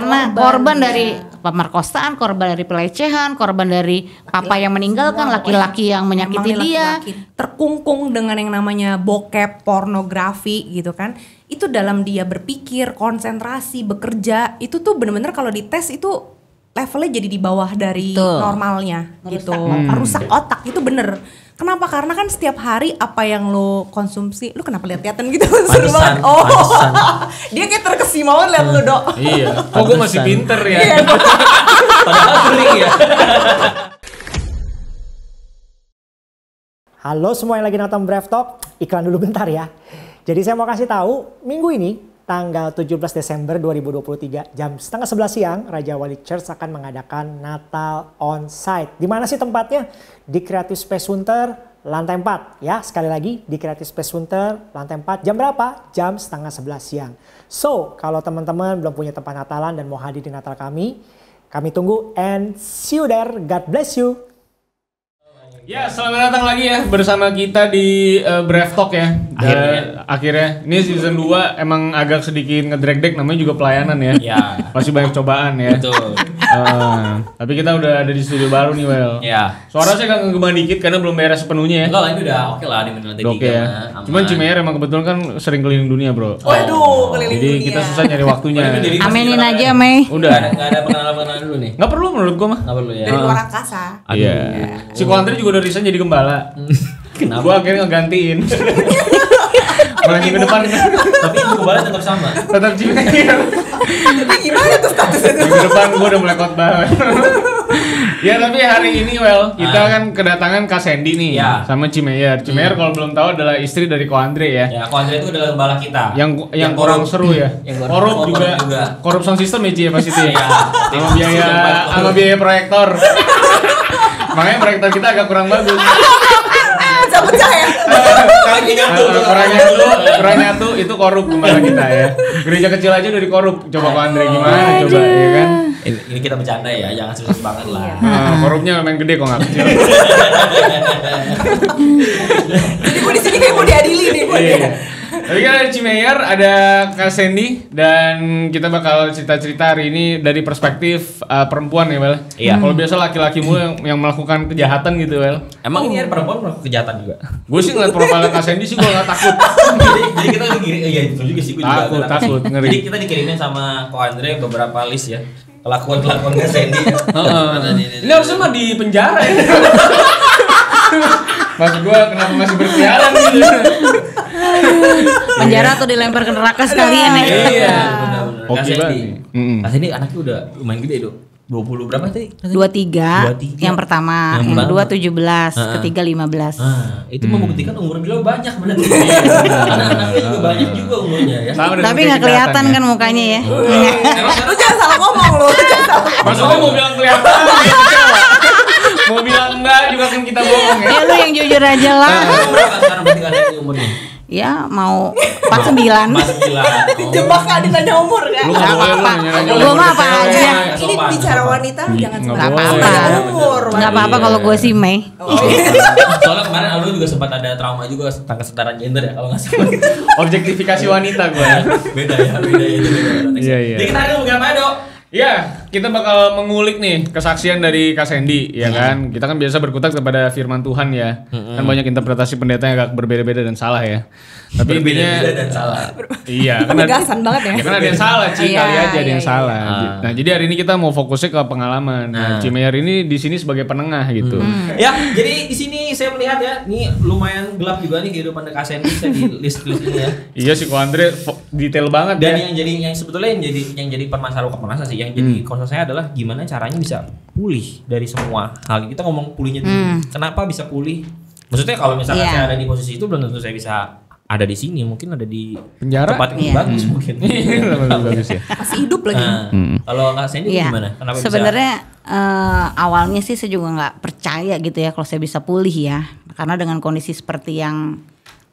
karena korban, korban ya. dari pemerkosaan, korban dari pelecehan, korban dari laki, papa yang meninggalkan, laki-laki yang menyakiti laki, dia, terkungkung dengan yang namanya bokep, pornografi gitu kan. Itu dalam dia berpikir, konsentrasi, bekerja, itu tuh bener-bener kalau dites itu levelnya jadi di bawah dari Betul. normalnya Merusak gitu. Otak. Hmm. Rusak otak itu bener Kenapa? Karena kan setiap hari apa yang lo konsumsi, lo kenapa lihat-lihatan gitu? Seru banget. Oh, dia kayak terkesima banget lihat hmm, lo iya. dok. Iya. Oh, gue masih pinter ya. Iya. Padahal sering ya. Halo semua yang lagi nonton Brave Talk, iklan dulu bentar ya. Jadi saya mau kasih tahu, minggu ini tanggal 17 Desember 2023 jam setengah sebelas siang Raja Wali Church akan mengadakan Natal on site. Di mana sih tempatnya? Di Creative Space Sunter lantai 4 ya. Sekali lagi di Creative Space Sunter lantai 4 jam berapa? Jam setengah sebelas siang. So, kalau teman-teman belum punya tempat Natalan dan mau hadir di Natal kami, kami tunggu and see you there. God bless you. Ya, selamat datang lagi ya bersama kita di uh, Brave Talk ya. Akhirnya. Uh, akhirnya. Ini season 2 emang agak sedikit ngedrag drag namanya juga pelayanan ya. Iya. Pasti banyak cobaan ya. Betul. Ah, tapi kita udah ada di studio baru nih, Well. Iya. Suara saya kan ngegema dikit karena belum beres sepenuhnya ya. Enggak lah, ini udah oke lah di tadi. Oke ya. Cuman Cimeyer emang kebetulan kan sering keliling dunia, Bro. Waduh, oh, iya, keliling Jadi kita susah nyari waktunya. Amenin aja, Mei. Udah. Enggak ada pengenalan-pengenalan dulu nih. Enggak perlu menurut gua mah. Enggak perlu ya. Dari luar angkasa. Iya. Si Kuantri juga udah resign jadi gembala. Kenapa? Gua akhirnya ngegantiin. mulai minggu depan tapi ibu balas tetap sama tetap iya. Tapi gimana tuh statusnya minggu depan gue udah mulai khotbah ya tapi hari ini well kita ah. kan kedatangan Kak Sandy nih ya. sama Cimeyer Cimeyer hmm. kalau belum tahu adalah istri dari Ko Andre ya ya Ko Andre itu adalah gembala kita yang yang, yang kurang seru ya yang korup, korup juga, juga. korup sound ya Cie pasti ya, ya? Iya. sama biaya sama biaya proyektor makanya proyektor kita agak kurang bagus nggak pecah ya orangnya eh, tuh orangnya tuh itu korup gimana kita ya gereja kecil aja udah dikorup coba pak Andre gimana Aduh. coba ya kan ini kita bercanda ya jangan serius banget lah nah, korupnya main gede kok nggak kecil jadi gue di sini kayak mau diadili nih iya. Tapi kan ada Cimeyer, ada Kak Sandy dan kita bakal cerita-cerita hari ini dari perspektif uh, perempuan ya, Bel. Iya. Kalau biasa laki-laki mulu yang, yang melakukan kejahatan gitu, Bel. Emang ini ada perempuan melakukan kejahatan juga? Gue sih ngeliat profil Kak Sandy sih gue gak takut. jadi, jadi kita dikirim, iya itu juga sih gue juga takut, takut, ngeri. Jadi kita dikirimin sama Ko Andre beberapa list ya kelakuan kelakuan Kak Sandy. Heeh. Oh, oh, oh, ini harusnya mah di penjara ya. Maksud gue kenapa masih berkeliaran gitu penjara iya. atau dilempar ke neraka sekalian ya iya oke banget Kasih ini anaknya udah lumayan gede dong dua puluh berapa tadi? dua tiga yang pertama, yang kedua tujuh belas, ketiga lima belas. Ah, itu hmm. membuktikan umur beliau banyak benar. Anak-anaknya iya, juga banyak juga umurnya ya. Sama Tapi nggak kelihatan kan mukanya ya. Oh, iya. Lu jangan salah ngomong lu. Maksudnya mau bilang kelihatan mau bilang enggak juga kan kita bohong ya. Ya lu yang jujur aja lah. Berapa sekarang berarti umurnya? ya mau 49 sembilan, jebak oh. kan ditanya umur kan lu gak apa apa gue mah apa aja ini bicara wanita jangan Gak apa-apa umur nggak apa-apa kalau gue sih Mei oh. soalnya kemarin Aldo juga sempat ada trauma juga tentang kesetaraan gender ya kalau nggak salah objektifikasi wanita gue ya. beda ya beda ya jadi iya, iya. ya, kita mau ngapain dok Iya, kita bakal mengulik nih kesaksian dari Kak Sandy, ya hmm. kan? Kita kan biasa berkutat kepada firman Tuhan ya. Hmm. Kan banyak interpretasi pendeta yang agak berbeda-beda dan salah ya. Tapi intinya dan salah. Iya, kan penegasan banget ya. ya ada yang salah, sih iya, kali aja ada iya, yang iya, salah. Nah, jadi hari ini kita mau fokusnya ke pengalaman. Nah, nah. Mayer ini di sini sebagai penengah gitu. Hmm. Ya, jadi di sini saya melihat ya, ini lumayan gelap juga nih kehidupan Kak Sandy saya di list-list ini ya. Iya sih, Ko Andre detail banget dan ya. yang jadi yang sebetulnya yang jadi yang jadi permasalahan permasalahan sih, yang jadi hmm masa saya adalah gimana caranya bisa pulih dari semua hal kita ngomong pulihnya hmm. kenapa bisa pulih maksudnya kalau misalnya yeah. saya ada di posisi itu belum tentu saya bisa ada di sini mungkin ada di penjara tempat yang yeah. Iya. bagus hmm. mungkin iya, bagus ya masih hidup lagi nah, hmm. kalau nggak saya ini gimana kenapa sebenarnya uh, awalnya sih saya juga nggak percaya gitu ya kalau saya bisa pulih ya karena dengan kondisi seperti yang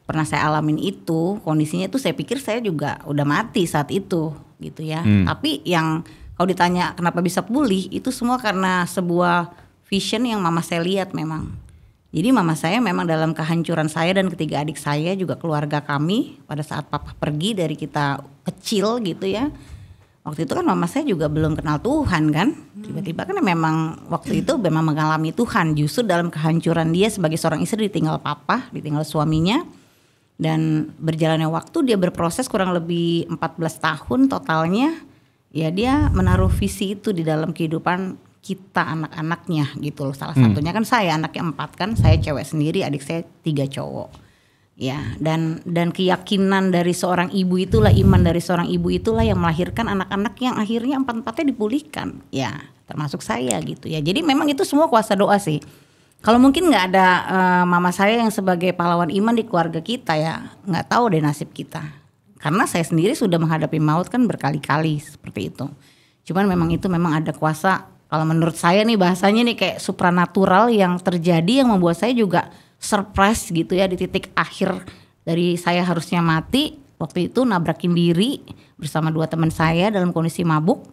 pernah saya alamin itu kondisinya tuh saya pikir saya juga udah mati saat itu gitu ya hmm. tapi yang kalau ditanya kenapa bisa pulih itu semua karena sebuah vision yang mama saya lihat memang jadi mama saya memang dalam kehancuran saya dan ketiga adik saya juga keluarga kami pada saat papa pergi dari kita kecil gitu ya waktu itu kan mama saya juga belum kenal Tuhan kan tiba-tiba kan memang waktu itu memang mengalami Tuhan justru dalam kehancuran dia sebagai seorang istri ditinggal papa ditinggal suaminya dan berjalannya waktu dia berproses kurang lebih 14 tahun totalnya ya dia menaruh visi itu di dalam kehidupan kita anak-anaknya gitu loh salah hmm. satunya kan saya anaknya empat kan saya cewek sendiri adik saya tiga cowok ya dan dan keyakinan dari seorang ibu itulah iman dari seorang ibu itulah yang melahirkan anak-anak yang akhirnya empat empatnya dipulihkan ya termasuk saya gitu ya jadi memang itu semua kuasa doa sih kalau mungkin nggak ada uh, mama saya yang sebagai pahlawan iman di keluarga kita ya nggak tahu deh nasib kita karena saya sendiri sudah menghadapi maut kan berkali-kali seperti itu. Cuman memang itu memang ada kuasa kalau menurut saya nih bahasanya nih kayak supranatural yang terjadi yang membuat saya juga surprise gitu ya di titik akhir dari saya harusnya mati waktu itu nabrakin diri bersama dua teman saya dalam kondisi mabuk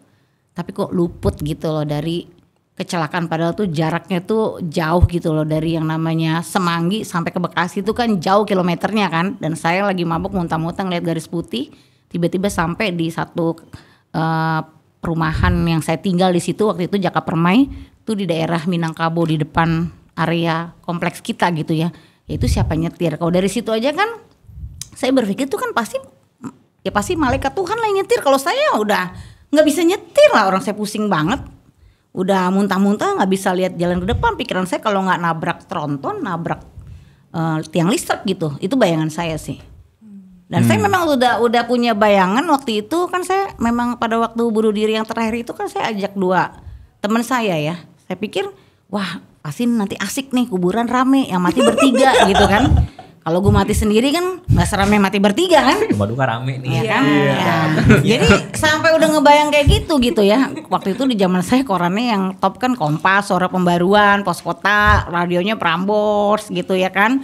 tapi kok luput gitu loh dari kecelakaan padahal tuh jaraknya tuh jauh gitu loh dari yang namanya Semanggi sampai ke Bekasi itu kan jauh kilometernya kan dan saya lagi mabuk muntah-muntah ngeliat garis putih tiba-tiba sampai di satu uh, perumahan yang saya tinggal di situ waktu itu Jaka Permai tuh di daerah Minangkabau di depan area kompleks kita gitu ya itu siapa nyetir kalau dari situ aja kan saya berpikir tuh kan pasti ya pasti malaikat Tuhan lah yang nyetir kalau saya udah nggak bisa nyetir lah orang saya pusing banget udah muntah-muntah nggak bisa lihat jalan ke depan pikiran saya kalau nggak nabrak tronton nabrak uh, tiang listrik gitu itu bayangan saya sih dan hmm. saya memang udah udah punya bayangan waktu itu kan saya memang pada waktu bunuh diri yang terakhir itu kan saya ajak dua teman saya ya saya pikir wah pasti nanti asik nih kuburan rame yang mati bertiga gitu kan kalau gue mati sendiri kan nggak serame mati bertiga kan? Cuma iya, duka rame nih. Iya. Kan? Iya. Ya. Jadi sampai udah ngebayang kayak gitu gitu ya. Waktu itu di zaman saya korannya yang top kan Kompas, Suara Pembaruan, Pos Kota, radionya Prambors gitu ya kan.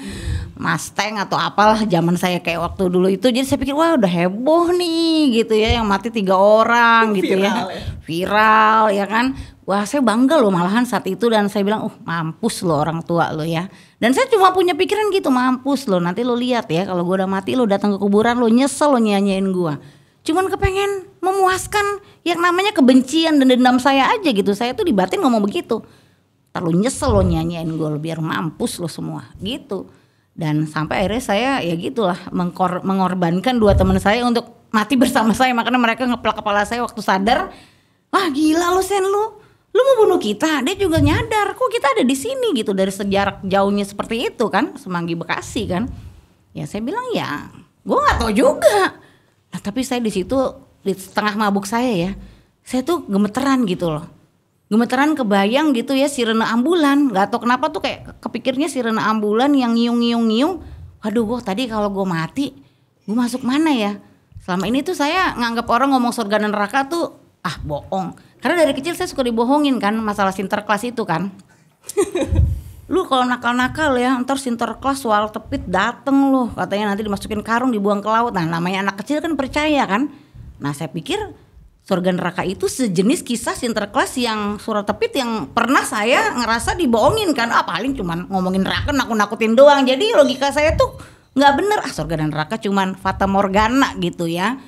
Masteng atau apalah zaman saya kayak waktu dulu itu jadi saya pikir wah udah heboh nih gitu ya yang mati tiga orang gitu ya. viral, ya. ya viral ya kan wah saya bangga loh malahan saat itu dan saya bilang uh mampus loh orang tua lo ya dan saya cuma punya pikiran gitu mampus loh nanti lo lihat ya kalau gue udah mati lo datang ke kuburan lo nyesel lo nyanyain gue cuman kepengen memuaskan yang namanya kebencian dan dendam saya aja gitu saya tuh di batin ngomong begitu terlalu nyesel lo nyanyain gue lo biar mampus lo semua gitu dan sampai akhirnya saya ya gitulah mengkor mengorbankan dua teman saya untuk mati bersama saya makanya mereka ngeplak kepala saya waktu sadar wah gila lu sen lu lu mau bunuh kita dia juga nyadar kok kita ada di sini gitu dari sejarah jauhnya seperti itu kan semanggi bekasi kan ya saya bilang ya gua nggak tahu juga nah tapi saya di situ di setengah mabuk saya ya saya tuh gemeteran gitu loh gemeteran kebayang gitu ya sirene ambulan nggak tahu kenapa tuh kayak kepikirnya sirene ambulan yang ngiung ngiung ngiung waduh gua tadi kalau gua mati gua masuk mana ya selama ini tuh saya nganggap orang ngomong surga dan neraka tuh ah bohong karena dari kecil saya suka dibohongin kan masalah sinterklas itu kan. lu kalau nakal-nakal ya ntar sinterklas soal tepit dateng loh katanya nanti dimasukin karung dibuang ke laut nah namanya anak kecil kan percaya kan nah saya pikir surga neraka itu sejenis kisah sinterklas yang surat tepit yang pernah saya ngerasa dibohongin kan ah paling cuman ngomongin neraka nakut-nakutin doang jadi logika saya tuh nggak bener ah surga dan neraka cuman fata morgana gitu ya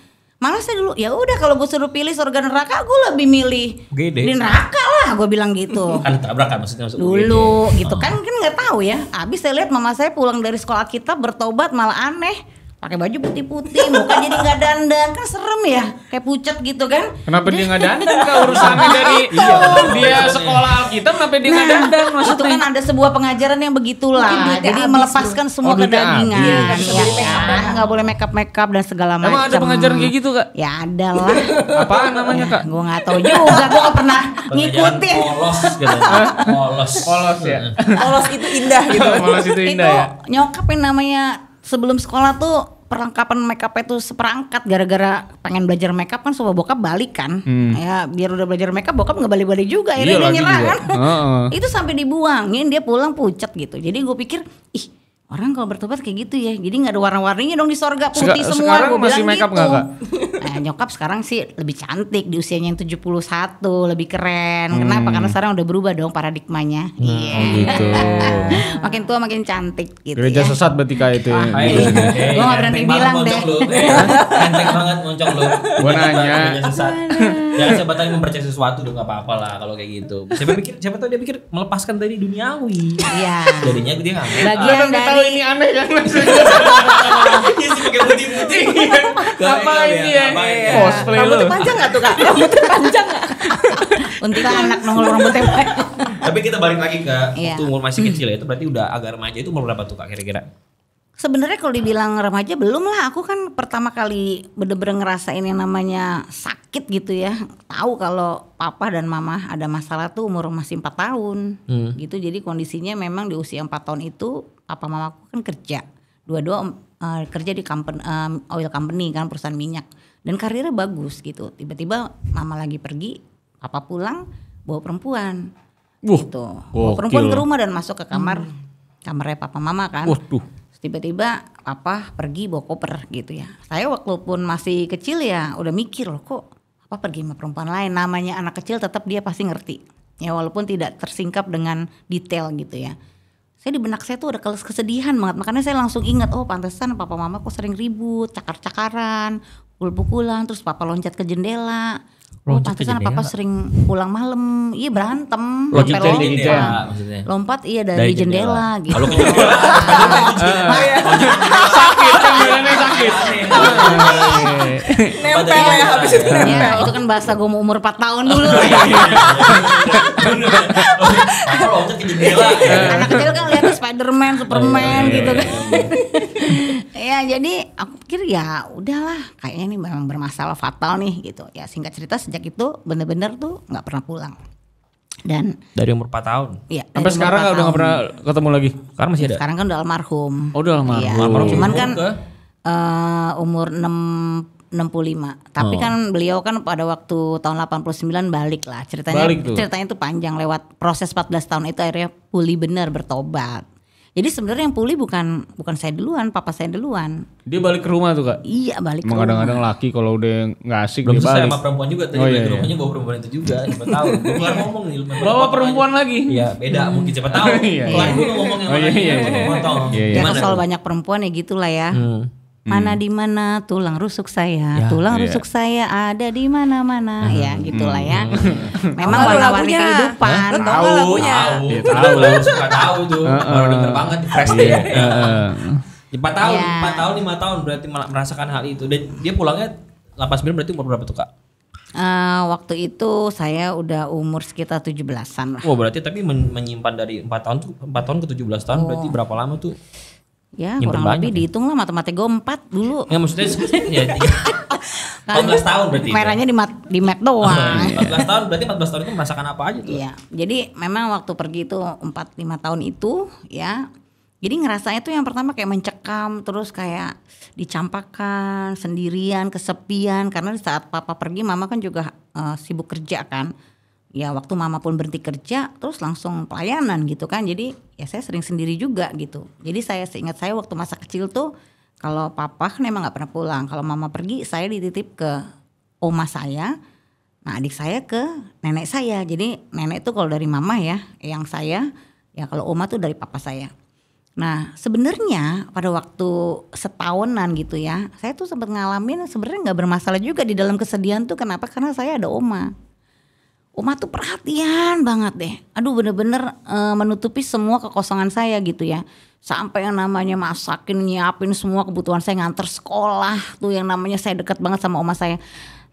malas saya dulu ya udah kalau gue suruh pilih surga neraka gue lebih milih Gede. di neraka lah gue bilang gitu kan tabrakan maksudnya maksud dulu gitu oh. kan kan nggak tahu ya abis saya lihat mama saya pulang dari sekolah kita bertobat malah aneh pakai baju putih-putih, muka jadi nggak dandan kan serem ya, kayak pucat gitu kan. Kenapa dia nggak dandan? Kak urusannya dari iya, dia sekolah kita kenapa dia nggak nah, dandan? Maksudnya itu kan ada sebuah pengajaran yang begitulah, jadi melepaskan tuh. semua oh, kedagingan, iya, kan, ya, kan? nggak boleh make up make up dan segala macam. Emang ada pengajaran kayak gitu kak? Ya ada lah. Apaan namanya kak? Gue nggak tahu juga, gue nggak pernah ngikutin. Polos, gitu. polos, polos ya. Polos itu indah gitu. polos itu indah. Ya? Itu ya? nyokap yang namanya sebelum sekolah tuh perlengkapan makeup itu seperangkat gara-gara pengen belajar makeup kan supaya bokap balik kan hmm. ya biar udah belajar makeup bokap nggak balik-balik juga ini iya dia nyerah kan uh -uh. itu sampai dibuangin dia pulang pucat gitu jadi gue pikir ih Orang kalau bertobat kayak gitu ya, jadi nggak ada warna-warninya dong di sorga putih Seka, semua. Sekarang masih makeup gitu. nggak Nah, nyokap sekarang sih lebih cantik di usianya yang 71, lebih keren. Hmm. Kenapa? Karena sekarang udah berubah dong paradigmanya. Nah, iya. Nah, oh yeah. gitu. makin tua makin cantik gitu Gereja ya. sesat berarti kayak itu. Ah, ya. Gue gak berani bilang deh. Cantik banget moncong lu. Gue nanya ya siapa tahu mempercaya sesuatu dong gak apa-apa lah kalau kayak gitu. Siapa pikir siapa tahu dia pikir melepaskan dari duniawi. Iya. Jadinya dia nggak. Bagian ah, dari tahu ini aneh kan maksudnya. Iya sih pakai putih-putih. Apa ini ya? Cosplay lu. Rambut panjang nggak tuh kak? Rambut panjang nggak? Untuk kan anak nongol rambutnya panjang. Tapi kita balik lagi ke iya. waktu umur masih kecil ya itu berarti udah agak remaja itu umur berapa tuh kak kira-kira? sebenarnya kalau dibilang remaja belum lah aku kan pertama kali bener-bener ngerasain yang namanya sakit gitu ya tahu kalau papa dan mama ada masalah tuh umur masih empat tahun hmm. gitu jadi kondisinya memang di usia empat tahun itu papa mama aku kan kerja dua-dua uh, kerja di company, um, oil company kan perusahaan minyak dan karirnya bagus gitu tiba-tiba mama lagi pergi papa pulang bawa perempuan Wah, gitu bawa perempuan ke rumah dan masuk ke kamar hmm. kamarnya papa mama kan Waduh tiba-tiba apa pergi bawa koper gitu ya saya waktu pun masih kecil ya udah mikir loh kok apa pergi sama perempuan lain namanya anak kecil tetap dia pasti ngerti ya walaupun tidak tersingkap dengan detail gitu ya saya di benak saya tuh ada kelas kesedihan banget makanya saya langsung ingat oh pantesan papa mama kok sering ribut cakar-cakaran pukul-pukulan terus papa loncat ke jendela Oh, Pantesan apa papa sering pulang malam, iya berantem, logik dari lompat. jendela, iya, maksudnya. lompat iya dari, dari jendela, jendela gitu. Kalau iya. sakit, jendela sakit. nempel ya habis itu iya. nempel. Ya, itu kan bahasa gue mau umur 4 tahun dulu. Kalau lompat ke jendela? Anak kecil kan lihat Spiderman, Superman gitu kan. ya jadi aku pikir ya udahlah kayaknya ini memang bermasalah fatal nih gitu. Ya singkat cerita sejak itu bener-bener tuh nggak pernah pulang dan dari umur 4 tahun. Iya. Sampai sekarang udah nggak pernah ketemu lagi. Sekarang masih ada. Sekarang kan udah almarhum. Oh, udah almarhum. Iya. almarhum. Cuman kan uh, umur 6 65. Tapi oh. kan beliau kan pada waktu tahun 89 balik lah. Ceritanya balik tuh. ceritanya itu panjang lewat proses 14 tahun itu akhirnya pulih benar bertobat. Jadi sebenarnya yang pulih bukan bukan saya duluan, papa saya duluan. Dia balik ke rumah tuh kak? Iya balik. Emang kadang-kadang laki kalau udah nggak asik Belum dia balik. sama perempuan juga tadi oh, iya, iya. rumahnya bawa perempuan itu juga. Siapa tahu? Bukan ngomong nih. Bawa perempuan aja. lagi? Iya beda hmm. mungkin siapa tahu. Iya, iya. Kalau aku ngomong yang oh, iya, iya, iya. Iya, iya. Iya, iya. Iya, ya. soal banyak perempuan ya gitulah ya. Hmm mana hmm. di mana tulang rusuk saya, ya, tulang iya. rusuk saya ada di mana-mana hmm. ya gitulah ya. Hmm. Memang warna-warni kehidupan. Tahu, lagunya. tahu, ya, tahu, tahu, tahu tuh, baru denger banget fresh iya, deh. Empat tahun, iya. empat tahun, lima tahun berarti merasakan hal itu. Dan dia pulangnya sembilan berarti umur berapa tuh kak? Uh, waktu itu saya udah umur sekitar 17-an lah. oh, berarti tapi men menyimpan dari 4 tahun tuh 4 tahun ke 17 tahun oh. berarti berapa lama tuh? Ya Nyimpen kurang lebih ya. dihitung lah matematika gue 4 dulu. Ya maksudnya ya, 14 tahun berarti. Ya? Merahnya di, mat, di map doang. 14 iya, tahun berarti 14 tahun itu merasakan apa aja tuh? Iya. Jadi memang waktu pergi itu 4 5 tahun itu ya jadi ngerasanya tuh yang pertama kayak mencekam, terus kayak dicampakan, sendirian, kesepian. Karena di saat papa pergi, mama kan juga uh, sibuk kerja kan ya waktu mama pun berhenti kerja terus langsung pelayanan gitu kan jadi ya saya sering sendiri juga gitu jadi saya seingat saya waktu masa kecil tuh kalau papa kan emang nggak pernah pulang kalau mama pergi saya dititip ke oma saya nah adik saya ke nenek saya jadi nenek tuh kalau dari mama ya yang saya ya kalau oma tuh dari papa saya nah sebenarnya pada waktu setahunan gitu ya saya tuh sempat ngalamin sebenarnya nggak bermasalah juga di dalam kesedihan tuh kenapa karena saya ada oma Uma tuh perhatian banget deh. Aduh bener-bener e, menutupi semua kekosongan saya gitu ya. Sampai yang namanya masakin, nyiapin semua kebutuhan saya nganter sekolah tuh yang namanya saya dekat banget sama oma saya.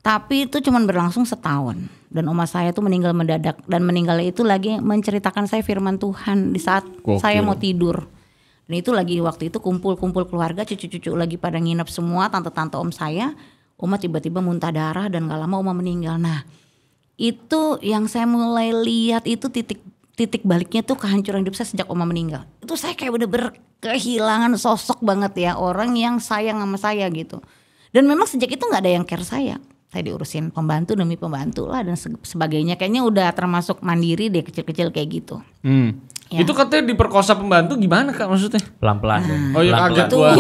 Tapi itu cuma berlangsung setahun dan oma saya tuh meninggal mendadak dan meninggal itu lagi menceritakan saya firman Tuhan di saat saya mau tidur. Dan itu lagi waktu itu kumpul-kumpul keluarga, cucu-cucu lagi pada nginep semua, tante-tante om saya. Oma tiba-tiba muntah darah dan gak lama oma meninggal. Nah, itu yang saya mulai lihat itu titik titik baliknya tuh kehancuran hidup saya sejak oma meninggal. Itu saya kayak udah berkehilangan sosok banget ya orang yang sayang sama saya gitu. Dan memang sejak itu nggak ada yang care saya. Saya diurusin pembantu demi pembantu lah dan sebagainya. Kayaknya udah termasuk mandiri deh kecil-kecil kayak gitu. Hmm. Ya. Itu katanya diperkosa pembantu gimana kak maksudnya? Pelan-pelan. Hmm. Oh iya Pelan -pelan. kaget gua.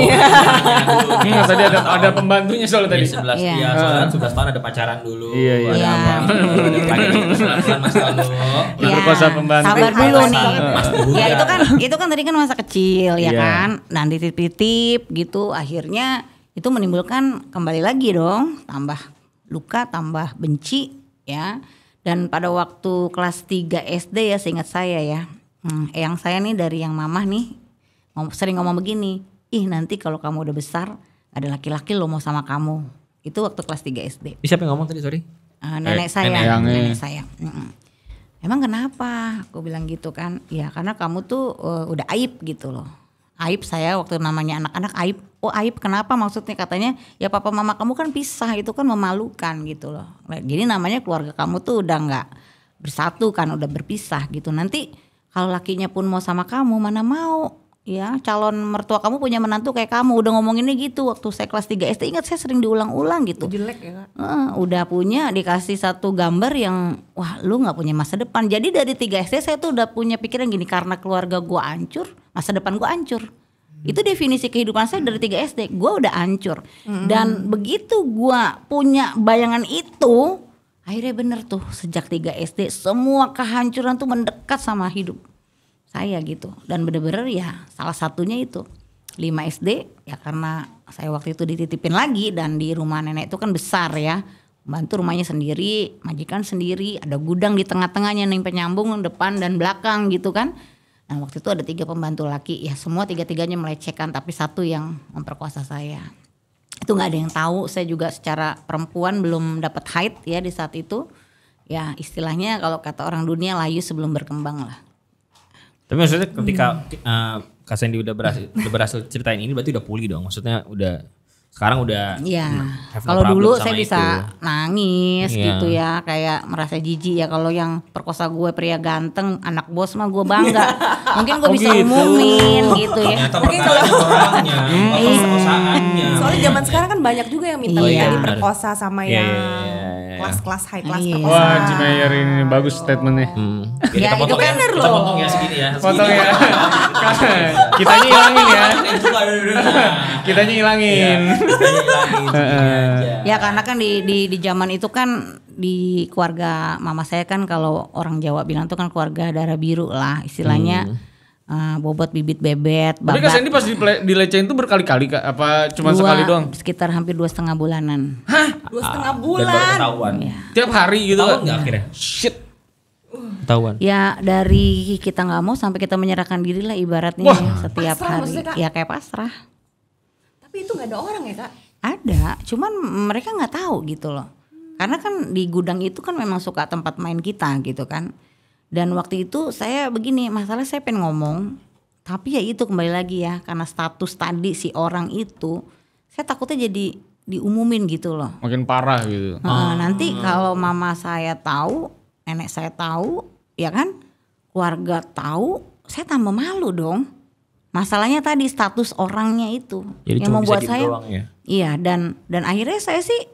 Iya tadi ada ada iya, pembantunya soalnya tadi. Sebelas iya ya, soalnya sebelas tahun ada pacaran dulu. Iya iya. iya. Ada apa? Pelan-pelan mas dulu. Iya. Diperkosa pembantu. Sabar dulu nih. Ya itu kan itu kan tadi kan masa kecil ya kan. Nah, Dan titip-titip gitu akhirnya itu menimbulkan kembali lagi dong tambah luka tambah benci ya. Dan pada waktu kelas 3 SD ya seingat saya ya Hmm, yang saya nih dari yang mamah nih sering ngomong begini, ih nanti kalau kamu udah besar ada laki-laki lo mau sama kamu. Itu waktu kelas 3 SD. Siapa yang ngomong tadi sorry? Uh, nenek eh, saya, nenek, nenek saya. Mm-mm. Emang kenapa? Aku bilang gitu kan. Ya karena kamu tuh uh, udah aib gitu loh. Aib saya waktu namanya anak-anak aib. Oh aib kenapa maksudnya katanya ya papa mama kamu kan pisah itu kan memalukan gitu loh. Nah, jadi namanya keluarga kamu tuh udah nggak bersatu kan udah berpisah gitu. Nanti kalau lakinya pun mau sama kamu, mana mau ya calon mertua kamu punya menantu kayak kamu udah ngomonginnya gitu waktu saya kelas 3 SD ingat saya sering diulang-ulang gitu jelek ya uh, udah punya dikasih satu gambar yang wah lu gak punya masa depan jadi dari 3 SD saya tuh udah punya pikiran gini karena keluarga gua ancur, masa depan gua ancur. itu definisi kehidupan saya dari 3 SD gua udah hancur hmm. dan begitu gua punya bayangan itu Akhirnya bener tuh sejak 3 SD semua kehancuran tuh mendekat sama hidup saya gitu. Dan bener-bener ya salah satunya itu 5 SD ya karena saya waktu itu dititipin lagi dan di rumah nenek itu kan besar ya. Bantu rumahnya sendiri, majikan sendiri, ada gudang di tengah-tengahnya yang penyambung depan dan belakang gitu kan. Nah waktu itu ada tiga pembantu laki, ya semua tiga-tiganya melecehkan tapi satu yang memperkuasa saya itu nggak ada yang tahu saya juga secara perempuan belum dapat height ya di saat itu ya istilahnya kalau kata orang dunia layu sebelum berkembang lah tapi maksudnya ketika hmm. uh, Kak udah berhasil, udah berhasil ceritain ini berarti udah pulih dong maksudnya udah sekarang udah Iya. Kalau dulu saya bisa itu. nangis yeah. gitu ya, kayak merasa jijik ya kalau yang perkosa gue pria ganteng, anak bos mah gue bangga. Mungkin gue oh bisa gitu. umumin gitu ya. Mungkin kalau orangnya, iya. Soalnya zaman iya. sekarang kan banyak juga yang minta jadi iya. perkosa sama yang kelas-kelas iya. high class iya. Wah, Jimayer ini bagus statementnya. Hmm. Ya, kita potong ya, kita potong ya segini ya. Potong ya. Kitanya hilangin ya. ya kitanya hilangin. Iya, ya karena kan di di di zaman itu kan di keluarga mama saya kan kalau orang Jawa bilang tuh kan keluarga darah biru lah istilahnya. Hmm Ah, bobot bibit bebet. Babat. Tapi Kak Sandy pas dilecehin itu berkali-kali kak? Apa cuma dua, sekali doang? Sekitar hampir dua setengah bulanan. Hah? Dua ah, setengah bulan? Dan Ya. Tiap hari gitu Ketahuan nggak akhirnya? Shit. Tauan. Ya dari kita nggak mau sampai kita menyerahkan diri lah ibaratnya Wah. setiap pasrah, hari. Kak? Ya kayak pasrah. Tapi itu nggak ada orang ya kak? Ada, cuman mereka nggak tahu gitu loh. Karena kan di gudang itu kan memang suka tempat main kita gitu kan dan waktu itu saya begini, masalah saya pengen ngomong, tapi ya itu kembali lagi ya, karena status tadi si orang itu, saya takutnya jadi diumumin gitu loh. Makin parah gitu. Nah, ah. Nanti kalau mama saya tahu, nenek saya tahu, ya kan, keluarga tahu, saya tambah malu dong. Masalahnya tadi status orangnya itu jadi yang membuat saya, ya? iya dan dan akhirnya saya sih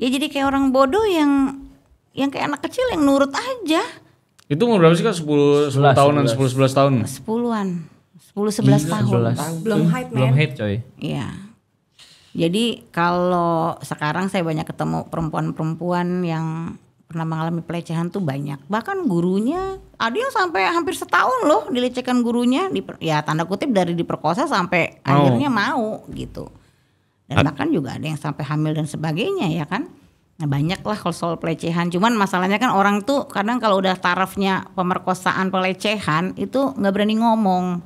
ya jadi kayak orang bodoh yang yang kayak anak kecil yang nurut aja itu umur berapa sih kak? 10 10 11, tahunan, 10 11 tahun. 10-an. 10 11 tahun. 11. Belum iya. hype, man. Belum hype, coy. Iya. Jadi kalau sekarang saya banyak ketemu perempuan-perempuan yang pernah mengalami pelecehan tuh banyak. Bahkan gurunya ada yang sampai hampir setahun loh dilecehkan gurunya, di, ya tanda kutip dari diperkosa sampai oh. akhirnya mau gitu. Dan At bahkan juga ada yang sampai hamil dan sebagainya ya kan. Nah, banyak lah kalau soal pelecehan. Cuman masalahnya kan orang tuh kadang kalau udah tarafnya pemerkosaan, pelecehan itu nggak berani ngomong.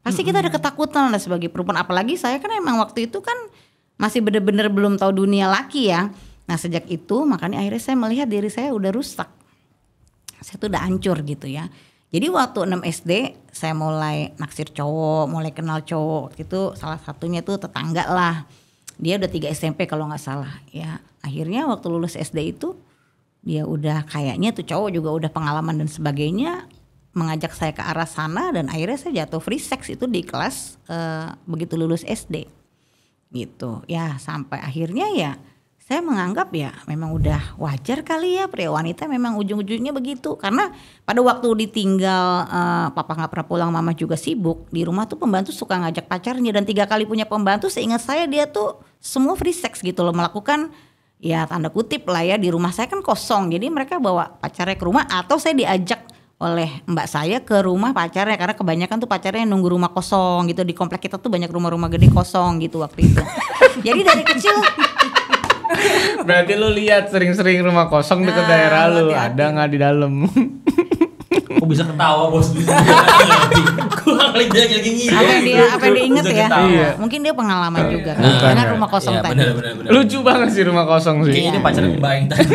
Pasti mm -hmm. kita ada ketakutan lah sebagai perempuan. Apalagi saya kan emang waktu itu kan masih bener-bener belum tahu dunia laki ya. Nah sejak itu makanya akhirnya saya melihat diri saya udah rusak. Saya tuh udah hancur gitu ya. Jadi waktu 6 SD saya mulai naksir cowok, mulai kenal cowok. itu salah satunya tuh tetangga lah dia udah tiga SMP kalau nggak salah ya akhirnya waktu lulus SD itu dia udah kayaknya tuh cowok juga udah pengalaman dan sebagainya mengajak saya ke arah sana dan akhirnya saya jatuh free sex itu di kelas uh, begitu lulus SD gitu ya sampai akhirnya ya saya menganggap ya memang udah wajar kali ya pria wanita memang ujung-ujungnya begitu karena pada waktu ditinggal uh, papa nggak pernah pulang mama juga sibuk di rumah tuh pembantu suka ngajak pacarnya dan tiga kali punya pembantu seingat saya dia tuh semua free sex gitu loh melakukan ya tanda kutip lah ya di rumah saya kan kosong jadi mereka bawa pacarnya ke rumah atau saya diajak oleh mbak saya ke rumah pacarnya karena kebanyakan tuh pacarnya nunggu rumah kosong gitu di komplek kita tuh banyak rumah-rumah gede kosong gitu waktu itu jadi dari kecil berarti lu lihat sering-sering rumah kosong nah, dekat daerah lu ada nggak di dalam Kok bisa ketawa bos? Kurang lagi dia lagi ngiri. Apa yang dia apa yang inget ya? Iya. Mungkin dia pengalaman nah. juga. Nah, Karena nah. rumah kosong iya, tadi. Bener, bener, bener. Lucu banget sih rumah kosong sih. Kayaknya dia pacaran mbak iya. tadi.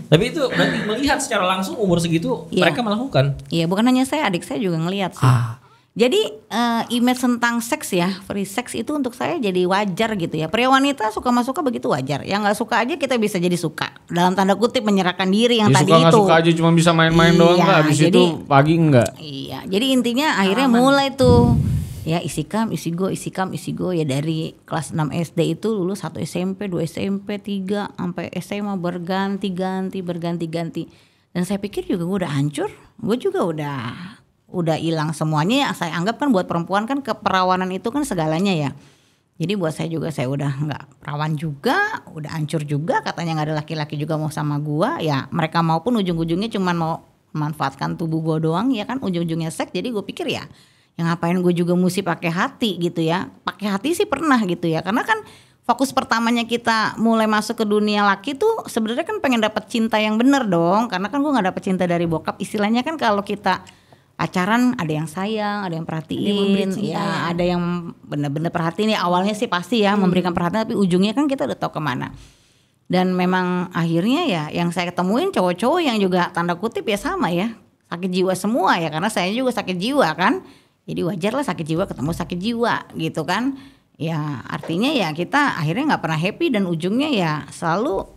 Tapi itu berarti melihat secara langsung umur segitu iya. mereka melakukan. Iya, bukan hanya saya, adik saya juga ngelihat sih. Ah. Jadi uh, image tentang seks ya, free sex itu untuk saya jadi wajar gitu ya. Pria wanita suka masuk masuka begitu wajar. Yang nggak suka aja kita bisa jadi suka. Dalam tanda kutip menyerahkan diri yang ya, tadi suka itu. Suka aja cuma bisa main-main iya, doang nggak. Habis itu pagi enggak. Iya. Jadi intinya akhirnya Aman. mulai tuh ya isi kam isi go isi kam isi go ya dari kelas 6 SD itu lulus 1 SMP 2 SMP 3 sampai SMA berganti-ganti berganti-ganti dan saya pikir juga gue udah hancur gue juga udah udah hilang semuanya ya saya anggap kan buat perempuan kan keperawanan itu kan segalanya ya jadi buat saya juga saya udah nggak perawan juga udah hancur juga katanya nggak ada laki-laki juga mau sama gua ya mereka maupun ujung-ujungnya cuma mau manfaatkan tubuh gua doang ya kan ujung-ujungnya seks jadi gue pikir ya yang ngapain gue juga mesti pakai hati gitu ya pakai hati sih pernah gitu ya karena kan fokus pertamanya kita mulai masuk ke dunia laki tuh sebenarnya kan pengen dapat cinta yang bener dong karena kan gue nggak dapet cinta dari bokap istilahnya kan kalau kita pacaran ada yang sayang, ada yang perhatiin, ada yang ya, ya, ada yang bener-bener perhatiin ya awalnya sih pasti ya hmm. memberikan perhatian tapi ujungnya kan kita udah tahu kemana. Dan memang akhirnya ya yang saya ketemuin cowok-cowok yang juga tanda kutip ya sama ya sakit jiwa semua ya karena saya juga sakit jiwa kan. Jadi wajar lah sakit jiwa ketemu sakit jiwa gitu kan. Ya artinya ya kita akhirnya nggak pernah happy dan ujungnya ya selalu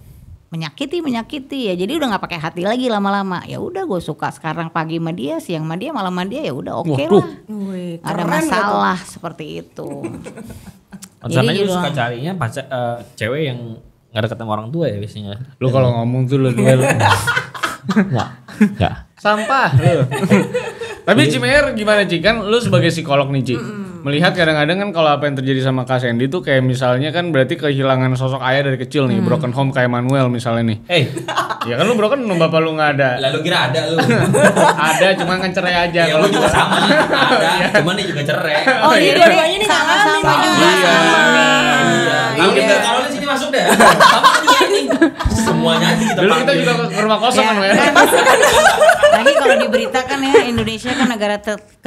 menyakiti menyakiti ya jadi udah nggak pakai hati lagi lama-lama ya udah gue suka sekarang pagi sama dia siang sama dia malam sama dia ya udah oke okay lah Wih, ada gitu. masalah itu. seperti itu jadi juga suka carinya pacar uh, eh, cewek yang nggak ada ketemu orang tua ya biasanya lu kalau ngomong tuh lu duel nggak nggak sampah tapi iya. Cimer gimana sih kan lu sebagai psikolog nih Ci melihat kadang-kadang kan kalau apa yang terjadi sama Kak Sandy tuh kayak misalnya kan berarti kehilangan sosok ayah dari kecil nih, hmm. broken home kayak Manuel misalnya nih. Eh, hey. ya kan lu broken home bapak lu nggak ada. Lalu kira ada lu. ada, cuma kan cerai aja. Ya, kalau juga sama, ada, cuma dia juga cerai. Oh, iya, iya. dua-duanya nih iya. sama-sama. Iya. Kalau kita iya. kalau di sini masuk deh. Sama juga ini. Semuanya aja kita Dulu kita juga ke rumah kosong kan ya. apalagi kalau diberitakan ya Indonesia kan negara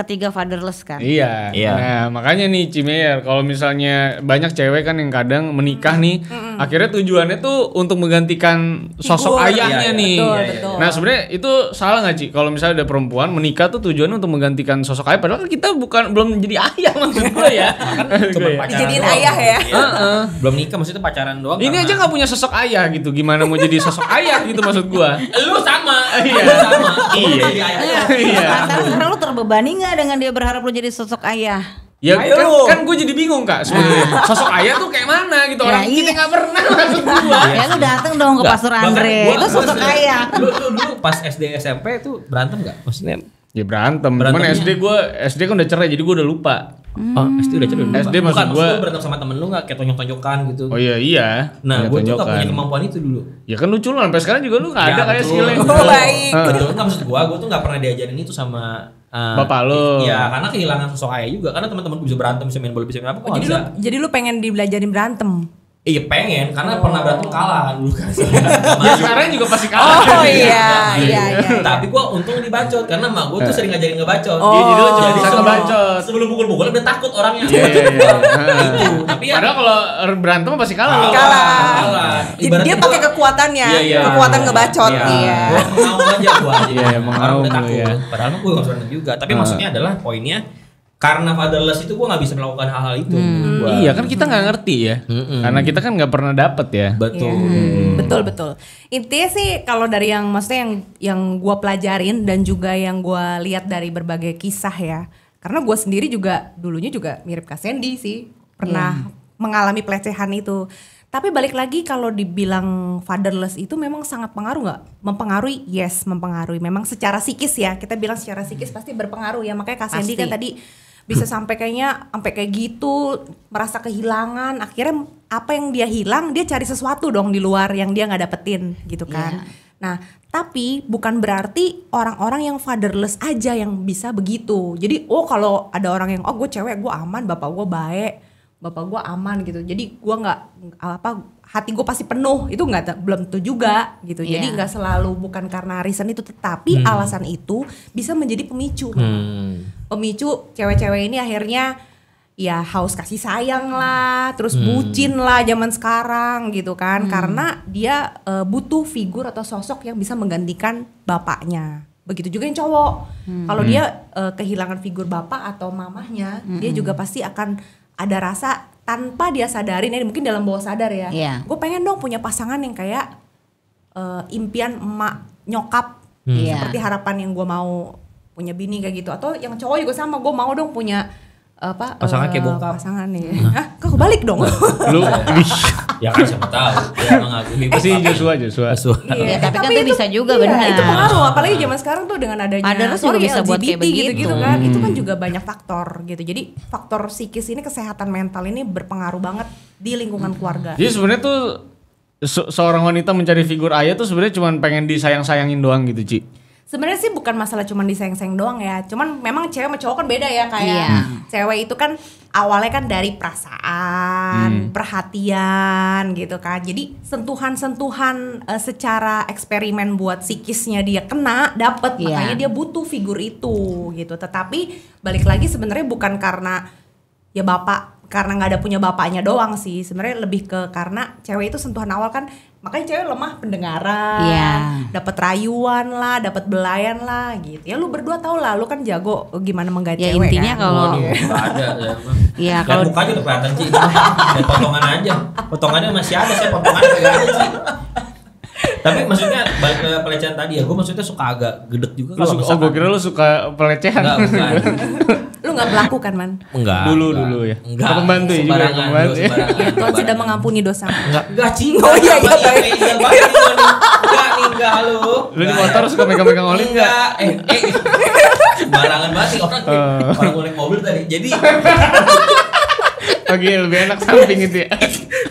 ketiga fatherless kan iya iya nah makanya nih Cimeyer kalau misalnya banyak cewek kan yang kadang menikah nih mm akhirnya tujuannya tuh untuk menggantikan sosok Figur. ayahnya iya, iya. nih betul, iya, iya, betul. nah sebenarnya itu salah nggak sih kalau misalnya ada perempuan menikah tuh tujuannya untuk menggantikan sosok ayah padahal kan kita bukan belum jadi ayah maksud gue ya kan cuma iya. pacaran ayah ya uh belum nikah maksudnya pacaran doang ini aja nggak punya sosok ayah gitu gimana mau jadi sosok ayah gitu maksud gue lu sama iya sama iya iya. Iya. iya. Nah, sekarang lu terbebani nggak dengan dia berharap lu jadi sosok ayah? Ya Ayo. kan, kan gue jadi bingung kak sebenarnya nah. sosok ayah tuh kayak mana gitu orang ya, iya. kita nggak pernah maksud gue. Ya lu dateng dong ke pasar Andre gua, itu sosok ayah. Lu, dulu pas SD SMP tuh berantem nggak? Maksudnya Ya berantem. Cuman SD gue SD kan udah cerai jadi gue udah lupa. Hmm. Oh, SD udah cerun. SD Bukan, maksud gua berantem sama temen lu gak kayak tonjok-tonjokan gitu. Oh iya iya. Nah, iya, gue tuh gak punya kemampuan itu dulu. Ya kan lucu lu sampai sekarang juga lu gak ya, ada kayak skillnya. Oh, baik. Nah, betul, enggak maksud gua, gue tuh gak pernah diajarin itu sama Uh, Bapak lu. Iya, karena kehilangan sosok ayah juga. Karena teman-teman bisa berantem, bisa main bola, bisa main apa. Oh, jadi lu jadi lu pengen dibelajarin berantem. Iya pengen karena oh. pernah berantem oh. kalah dulu kan. ya, sekarang juga pasti kalah. Oh iya, iya, iya. Tapi iya, iya, gua untung dibacot karena mak gua tuh eh. sering ngajarin ngebacot. Oh. jadi jadi jadi bisa ngebacot. Sebelum pukul-pukul udah takut orangnya. Iya. Yeah. Itu. Ah. Tapi ya padahal kalau er, berantem pasti kalah. Ah, kalah. kalah. kalah. Ibarat dia pakai kekuatannya, iya, iya. kekuatan ngebacot iya. iya. Gua mau aja gua. Iya, mau. Udah Padahal gue enggak juga. Tapi ah. maksudnya adalah poinnya karena fatherless itu gue nggak bisa melakukan hal-hal itu. Hmm. Gua. Iya kan kita nggak ngerti ya, hmm. karena kita kan nggak pernah dapet ya. Betul. Hmm. Hmm. Betul betul. Intinya sih kalau dari yang maksudnya yang yang gue pelajarin dan juga yang gue lihat dari berbagai kisah ya, karena gue sendiri juga dulunya juga mirip Kak Sandy sih, pernah hmm. mengalami pelecehan itu. Tapi balik lagi kalau dibilang fatherless itu memang sangat pengaruh nggak? Mempengaruhi, yes, mempengaruhi. Memang secara psikis ya, kita bilang secara psikis pasti berpengaruh ya. Makanya Kak Sandy kan tadi bisa sampai kayaknya sampai kayak gitu merasa kehilangan akhirnya apa yang dia hilang dia cari sesuatu dong di luar yang dia nggak dapetin gitu iya. kan yeah. nah tapi bukan berarti orang-orang yang fatherless aja yang bisa begitu jadi oh kalau ada orang yang oh gue cewek gue aman bapak gue baik bapak gue aman gitu jadi gue nggak apa hati gue pasti penuh itu nggak belum tuh juga gitu yeah. jadi iya. nggak selalu bukan karena reason itu tetapi hmm. alasan itu bisa menjadi pemicu hmm. pemicu cewek-cewek ini akhirnya ya haus kasih sayang lah terus hmm. bucin lah zaman sekarang gitu kan hmm. karena dia uh, butuh figur atau sosok yang bisa menggantikan bapaknya begitu juga yang cowok hmm. kalau hmm. dia uh, kehilangan figur bapak atau mamahnya hmm. dia juga pasti akan ada rasa tanpa dia sadari ini mungkin dalam bawah sadar ya yeah. gue pengen dong punya pasangan yang kayak uh, impian emak nyokap hmm. Iya. seperti harapan yang gue mau punya bini kayak gitu atau yang cowok juga sama gue mau dong punya apa pasangan uh, kayak eh, pasangan nih ya. ah kok kebalik dong lu ya kan siapa tahu ya pasti Joshua Joshua Joshua iya, iya tapi, kan itu, bisa juga iya, benar itu pengaruh apalagi iya. zaman sekarang tuh dengan adanya ada sorry bisa buat kayak gitu gitu kan hmm. itu kan juga banyak faktor gitu jadi faktor psikis ini kesehatan mental ini berpengaruh banget di lingkungan keluarga jadi sebenarnya tuh se seorang wanita mencari figur ayah tuh sebenarnya cuma pengen disayang-sayangin doang gitu Ci sebenarnya sih bukan masalah cuman diseng-seng doang ya cuman memang cewek sama cowok kan beda ya kayak yeah. Iya. cewek itu kan awalnya kan dari perasaan hmm. perhatian gitu kan jadi sentuhan-sentuhan uh, secara eksperimen buat psikisnya dia kena dapat yeah. makanya dia butuh figur itu gitu tetapi balik lagi sebenarnya bukan karena ya bapak karena nggak ada punya bapaknya doang sih sebenarnya lebih ke karena cewek itu sentuhan awal kan makanya cewek lemah pendengaran, yeah. dapat rayuan lah, dapat belayan lah gitu. Ya lu berdua tau lah, lu kan jago gimana menggait ya, cewek. Intinya kan? kalau oh, ada ya. Iya, kalau mukanya udah kelihatan sih. potongan aja. Potongannya masih ada, saya potongan aja sih. Tapi maksudnya balik ke pelecehan tadi ya, gue maksudnya suka agak gedek juga. Lu suka, oh gue kira lu suka pelecehan. Enggak, bukan. lu gak melakukan man? Enggak. Dulu enggak. dulu ya. Enggak. Pembantu ya juga pembantu. Ya. Tuhan sudah mengampuni dosa. Enggak. Enggak cinta. Oh iya iya. iya, iya, iya, iya. nih enggak lu. Lu di motor suka megang-megang oli enggak? Eh eh. eh. Barangan banget sih orang oh. orang naik mobil tadi. Jadi Oke, okay, lebih enak samping itu ya.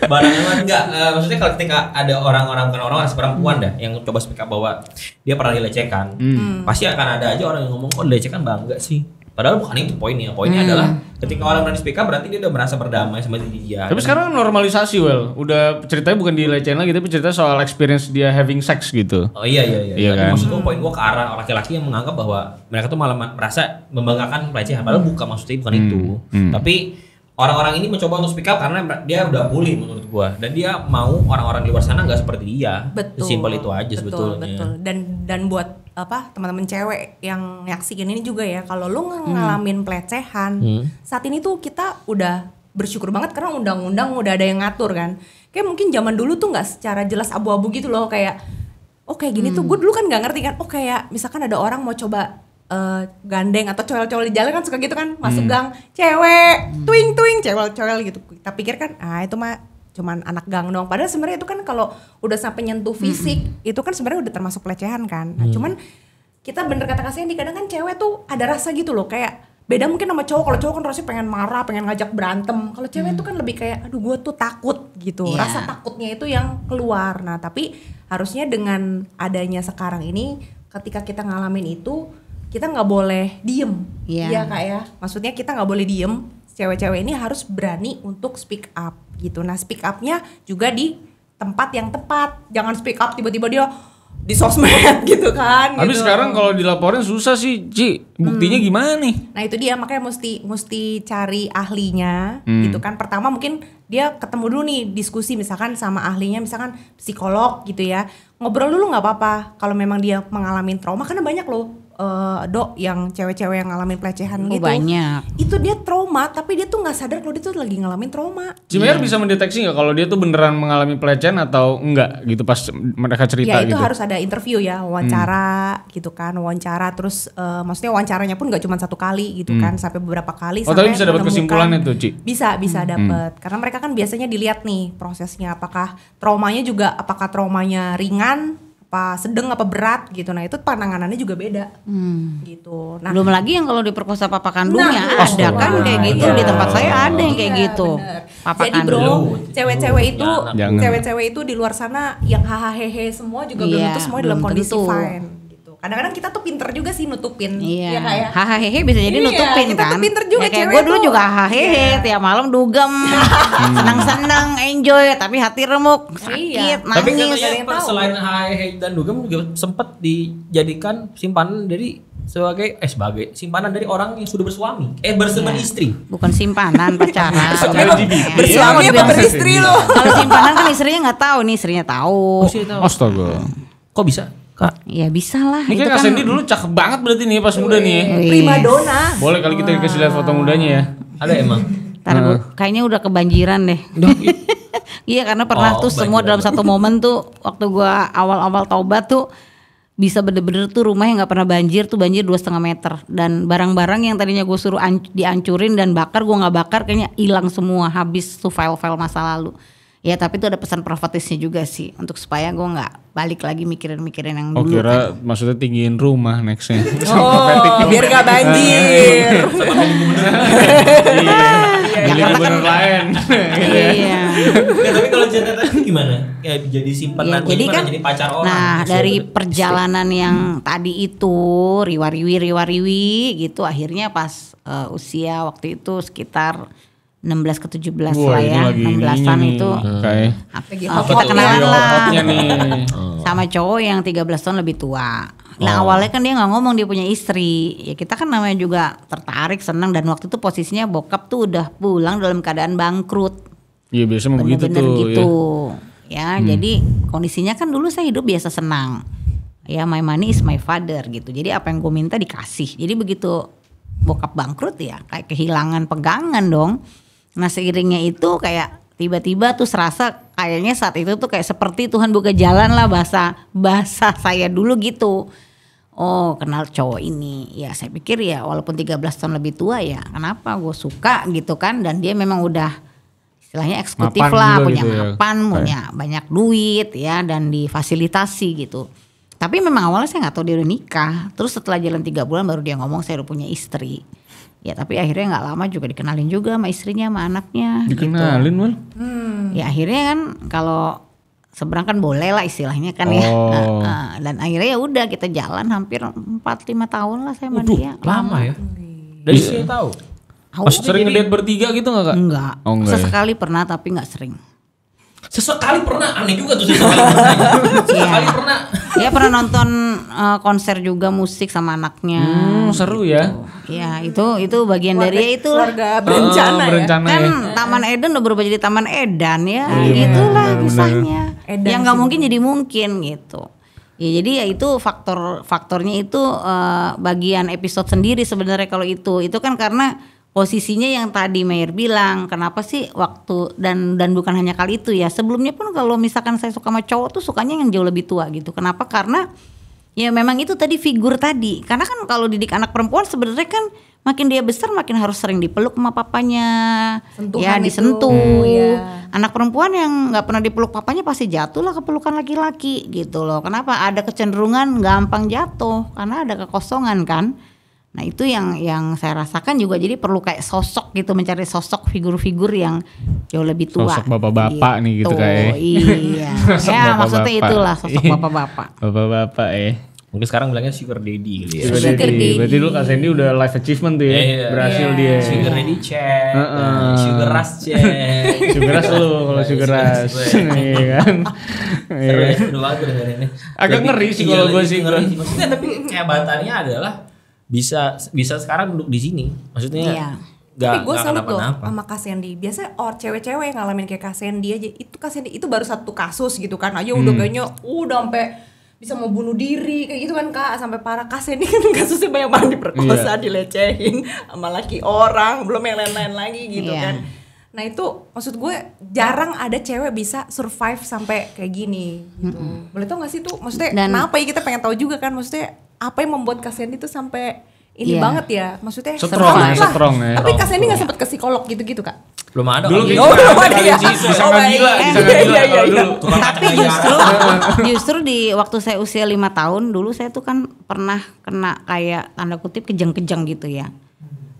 Barangnya mah enggak. Uh, maksudnya kalau ketika ada orang-orang kan orang-orang perempuan dah yang coba speak up bahwa dia pernah dilecehkan. Hmm. Pasti akan ada aja orang yang ngomong kok oh, dilecehkan bangga sih. Padahal bukan itu poinnya. Poinnya hmm. adalah ketika orang berani speak up berarti dia udah merasa berdamai sama diri dia. Tapi sekarang normalisasi well, udah ceritanya bukan dilecehin lagi tapi cerita soal experience dia having sex gitu. Oh iya iya iya. iya kan? Maksud poin gua ke arah orang laki-laki yang menganggap bahwa mereka tuh malah merasa membanggakan pelecehan padahal bukan maksudnya bukan hmm. itu. Hmm. Tapi orang-orang ini mencoba untuk speak up karena dia udah pulih menurut gua dan dia mau orang-orang di luar sana nggak seperti dia betul simpel itu aja betul, sebetulnya betul dan dan buat apa teman-teman cewek yang nyaksikan ini juga ya kalau lu hmm. ngalamin hmm. pelecehan hmm. saat ini tuh kita udah bersyukur banget karena undang-undang udah ada yang ngatur kan kayak mungkin zaman dulu tuh nggak secara jelas abu-abu gitu loh kayak oh gini hmm. tuh gue dulu kan nggak ngerti kan oh kayak misalkan ada orang mau coba uh, gandeng atau cowel-cowel di jalan kan suka gitu kan masuk hmm. gang cewek twing twing tuing cewel-cewel gitu kita pikir kan ah itu mah cuman anak gang dong padahal sebenarnya itu kan kalau udah sampai nyentuh hmm. fisik hmm. itu kan sebenarnya udah termasuk pelecehan kan nah, hmm. cuman kita bener kata kasih ini kadang kan cewek tuh ada rasa gitu loh kayak beda mungkin sama cowok kalau cowok kan rasanya pengen marah pengen ngajak berantem kalau cewek hmm. tuh kan lebih kayak aduh gue tuh takut gitu yeah. rasa takutnya itu yang keluar nah tapi harusnya dengan adanya sekarang ini ketika kita ngalamin itu kita nggak boleh diem yeah. Iya, kak ya maksudnya kita nggak boleh diem cewek-cewek ini harus berani untuk speak up gitu nah speak upnya juga di tempat yang tepat jangan speak up tiba-tiba dia di sosmed gitu kan tapi gitu. sekarang kalau dilaporin susah sih Ci buktinya hmm. gimana nih nah itu dia makanya mesti mesti cari ahlinya hmm. gitu kan pertama mungkin dia ketemu dulu nih diskusi misalkan sama ahlinya misalkan psikolog gitu ya ngobrol dulu nggak apa-apa kalau memang dia mengalami trauma karena banyak loh uh, dok yang cewek-cewek yang ngalamin pelecehan oh, gitu. Banyak. Itu dia trauma, tapi dia tuh nggak sadar kalau dia tuh lagi ngalamin trauma. Cimer yeah. bisa mendeteksi nggak kalau dia tuh beneran mengalami pelecehan atau enggak gitu pas mereka cerita ya, itu gitu. harus ada interview ya, wawancara hmm. gitu kan, wawancara terus uh, maksudnya wawancaranya pun nggak cuma satu kali gitu hmm. kan, sampai beberapa kali oh, tapi bisa dapat kesimpulan itu, Ci. Bisa, bisa hmm. dapat. Hmm. Karena mereka kan biasanya dilihat nih prosesnya apakah traumanya juga apakah traumanya ringan apa sedang apa berat gitu nah itu penanganannya juga beda hmm. gitu nah belum lagi yang kalau diperkosa papa kandungnya nah, ada oh, kan kayak gitu ya. di iya. tempat saya ada yang kayak iya, gitu papa jadi bro cewek-cewek itu cewek-cewek itu di luar sana yang hahaha semua juga yeah, belum itu iya, semua dalam kondisi tentu. fine kadang-kadang kita tuh pinter juga sih nutupin iya ya, kayak hahehe bisa jadi iya, nutupin kita tuh kan? pinter juga ya, kayak gue dulu juga hahehe iya. tiap malam dugem senang-senang enjoy tapi hati remuk iya. sakit iya. nangis tapi katanya selain hahehe dan dugem juga sempat dijadikan simpanan dari sebagai eh sebagai simpanan dari orang yang sudah bersuami eh bersama iya. istri bukan simpanan pacaran iya. bersuami apa beristri lo kalau simpanan kan istrinya nggak tahu nih istrinya tahu oh, astaga kok bisa Kak? Ya bisa lah. Ini gitu kan Sandy dulu cakep banget berarti nih pas muda nih. Ya. Prima dona. Boleh kali kita dikasih lihat foto mudanya ya. Ada emang. Ntar nah. kayaknya udah kebanjiran deh. Iya karena pernah oh, tuh banjiran. semua dalam satu momen tuh waktu gua awal-awal taubat tuh bisa bener-bener tuh rumah yang gak pernah banjir tuh banjir dua setengah meter dan barang-barang yang tadinya gue suruh dihancurin dan bakar gue nggak bakar kayaknya hilang semua habis tuh file-file masa lalu Ya tapi itu ada pesan profetisnya juga sih untuk supaya gue nggak balik lagi mikirin-mikirin yang oh, dulu. Oh kira kan. maksudnya tinggiin rumah nextnya. oh biar nggak banjir. Iya. Jakarta Iya. Kan- lain. Iya. iya. Tapi kalau Iya. gimana? Ya jadi simpanan ya, jadi kan, jadi pacar orang. Nah iya, dari perjalanan yang tadi itu riwariwi riwariwi gitu akhirnya pas uh, usia waktu itu sekitar 16 ke 17 Wah, lah ya. 16-an itu okay. uh, kita kenalan ya. lah. Sama cowok yang 13 tahun lebih tua. Nah oh. awalnya kan dia nggak ngomong dia punya istri. Ya kita kan namanya juga tertarik, senang dan waktu itu posisinya bokap tuh udah pulang dalam keadaan bangkrut. Iya biasa mau begitu tuh. gitu. Ya, ya hmm. jadi kondisinya kan dulu saya hidup biasa senang. Ya my money is my father gitu. Jadi apa yang gue minta dikasih. Jadi begitu bokap bangkrut ya kayak kehilangan pegangan dong Nah seiringnya itu kayak tiba-tiba tuh serasa kayaknya saat itu tuh kayak seperti Tuhan buka jalan lah bahasa bahasa saya dulu gitu. Oh kenal cowok ini ya saya pikir ya walaupun 13 tahun lebih tua ya kenapa gue suka gitu kan dan dia memang udah istilahnya eksekutif mapan lah punya gitu ya. mapan ya. punya banyak duit ya dan difasilitasi gitu. Tapi memang awalnya saya nggak tahu dia udah nikah. Terus setelah jalan tiga bulan baru dia ngomong saya udah punya istri ya tapi akhirnya nggak lama juga dikenalin juga sama istrinya sama anaknya gitu. dikenalin gitu. Well. hmm. ya akhirnya kan kalau seberang kan boleh lah istilahnya kan ya. oh. ya nah, dan akhirnya ya udah kita jalan hampir 4 lima tahun lah saya sama lama, ah. ya dari iya. saya tahu Oh, sering ngeliat bertiga gitu gak kak? Enggak. Oh, enggak ya? Sesekali ya. pernah tapi gak sering. Sesekali pernah aneh juga tuh sesekali pernah. Iya. sesekali pernah. Dia pernah nonton uh, konser juga musik sama anaknya. Hmm, seru ya. Gitu. Iya itu itu bagian warga, dari ya itu warga berencana, oh, berencana ya. Kan ya. Taman Eden udah berubah jadi Taman Edan ya. Iya, itulah bener, kisahnya. Edan yang nggak mungkin jadi mungkin gitu. Ya jadi ya itu faktor faktornya itu uh, bagian episode sendiri sebenarnya kalau itu. Itu kan karena posisinya yang tadi Mayer bilang kenapa sih waktu dan dan bukan hanya kali itu ya sebelumnya pun kalau misalkan saya suka sama cowok tuh sukanya yang jauh lebih tua gitu kenapa karena ya memang itu tadi figur tadi karena kan kalau didik anak perempuan sebenarnya kan makin dia besar makin harus sering dipeluk sama papanya Sentuhan ya disentuh hmm. itu, ya. anak perempuan yang nggak pernah dipeluk papanya pasti jatuh lah kepelukan laki-laki gitu loh kenapa ada kecenderungan gampang jatuh karena ada kekosongan kan Nah itu yang yang saya rasakan juga jadi perlu kayak sosok gitu mencari sosok figur-figur yang jauh lebih tua. Sosok bapak-bapak gitu. nih gitu, gitu. kayak. Eh. Iya. sosok ya bapak -bapak. maksudnya itulah sosok bapak-bapak. bapak-bapak eh Mungkin sekarang bilangnya sugar daddy gitu ya. Sugar, sugar daddy. daddy. Berarti dulu Kak Sandy udah life achievement tuh ya. Yeah, yeah. Iya. Berhasil yeah. dia. Sugar daddy check. Uh -uh. Sugar rush check. sugar rush lu kalau sugar rush. Iya kan. Seru ya, seru iya. banget ini. Agak ngeri sih iya kalau gue sih. Maksudnya tapi kehebatannya adalah bisa bisa sekarang duduk di sini maksudnya iya. Gak, Tapi gue salut loh sama Kak Sandy. Biasanya or cewek-cewek yang ngalamin kayak Kak Sandy aja itu Kak Sandy itu baru satu kasus gitu kan aja hmm. udah kayaknya uh, udah sampai bisa mau bunuh diri kayak gitu kan Kak sampai parah Kak Sandy kan kasusnya banyak banget diperkosa, yeah. dilecehin sama laki orang, belum yang lain-lain lagi gitu yeah. kan. Nah itu maksud gue jarang ada cewek bisa survive sampai kayak gini gitu. Mm -hmm. Boleh tau gak sih tuh maksudnya Dan, kenapa ya kita pengen tahu juga kan maksudnya apa yang membuat Kak Sandy tuh sampai ini yeah. banget ya maksudnya strong, strong, ya, strong ya. tapi Kak Sandy nggak sempet ke psikolog gitu gitu kak belum ada belum ada iya. oh, belum ada ya bisa oh, gila bisa iya, gila iya, iya, iya. tapi ya. justru justru di waktu saya usia lima tahun dulu saya tuh kan pernah kena kayak tanda kutip kejang-kejang gitu ya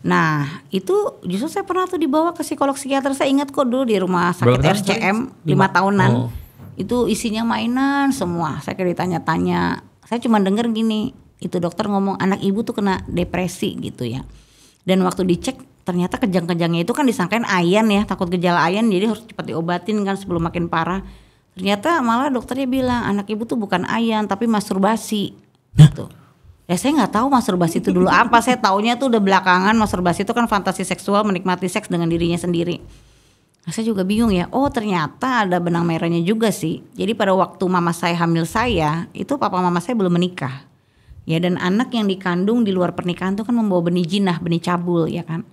Nah itu justru saya pernah tuh dibawa ke psikolog psikiater Saya ingat kok dulu di rumah sakit Berapa RCM 5 tahunan oh. Itu isinya mainan semua Saya kira ditanya-tanya Saya cuma denger gini itu dokter ngomong anak ibu tuh kena depresi gitu ya dan waktu dicek ternyata kejang-kejangnya itu kan disangkain ayan ya takut gejala ayan jadi harus cepat diobatin kan sebelum makin parah ternyata malah dokternya bilang anak ibu tuh bukan ayan tapi masturbasi gitu ya saya nggak tahu masturbasi itu dulu apa saya taunya tuh udah belakangan masturbasi itu kan fantasi seksual menikmati seks dengan dirinya sendiri nah, saya juga bingung ya oh ternyata ada benang merahnya juga sih jadi pada waktu mama saya hamil saya itu papa mama saya belum menikah ya dan anak yang dikandung di luar pernikahan tuh kan membawa benih jinah benih cabul ya kan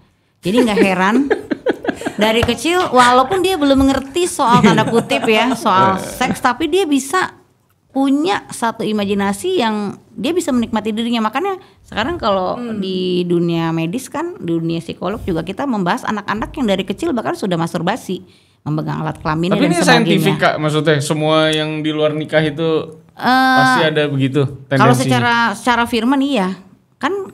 jadi nggak heran dari kecil walaupun dia belum mengerti soal tanda kutip ya soal iya. seks tapi dia bisa punya satu imajinasi yang dia bisa menikmati dirinya makanya sekarang kalau hmm. di dunia medis kan dunia psikolog juga kita membahas anak-anak yang dari kecil bahkan sudah masturbasi memegang alat kelamin tapi ini saintifik kak maksudnya semua yang di luar nikah itu Eh, Pasti ada begitu Kalau secara secara firman iya. Kan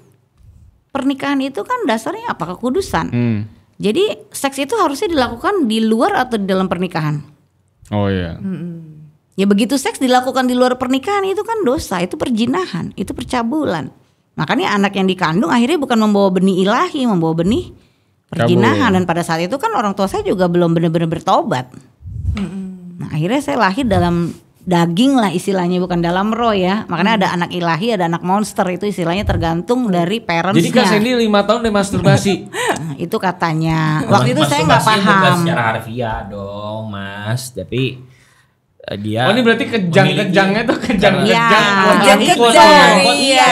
pernikahan itu kan dasarnya apa? Kekudusan. Hmm. Jadi seks itu harusnya dilakukan di luar atau di dalam pernikahan. Oh iya. Hmm. Ya begitu seks dilakukan di luar pernikahan itu kan dosa, itu perjinahan, itu percabulan. Makanya anak yang dikandung akhirnya bukan membawa benih ilahi, membawa benih perjinahan dan pada saat itu kan orang tua saya juga belum benar-benar bertobat. hmm Nah, akhirnya saya lahir dalam daging lah istilahnya bukan dalam roh ya makanya hmm. ada anak ilahi ada anak monster itu istilahnya tergantung dari parents jadi kak Sandy lima tahun deh masturbasi nah, itu katanya waktu itu saya nggak paham secara harfiah dong mas tapi eh, dia oh ini berarti kejang-kejangnya tuh kejang-kejang ya, kejang-kejang iya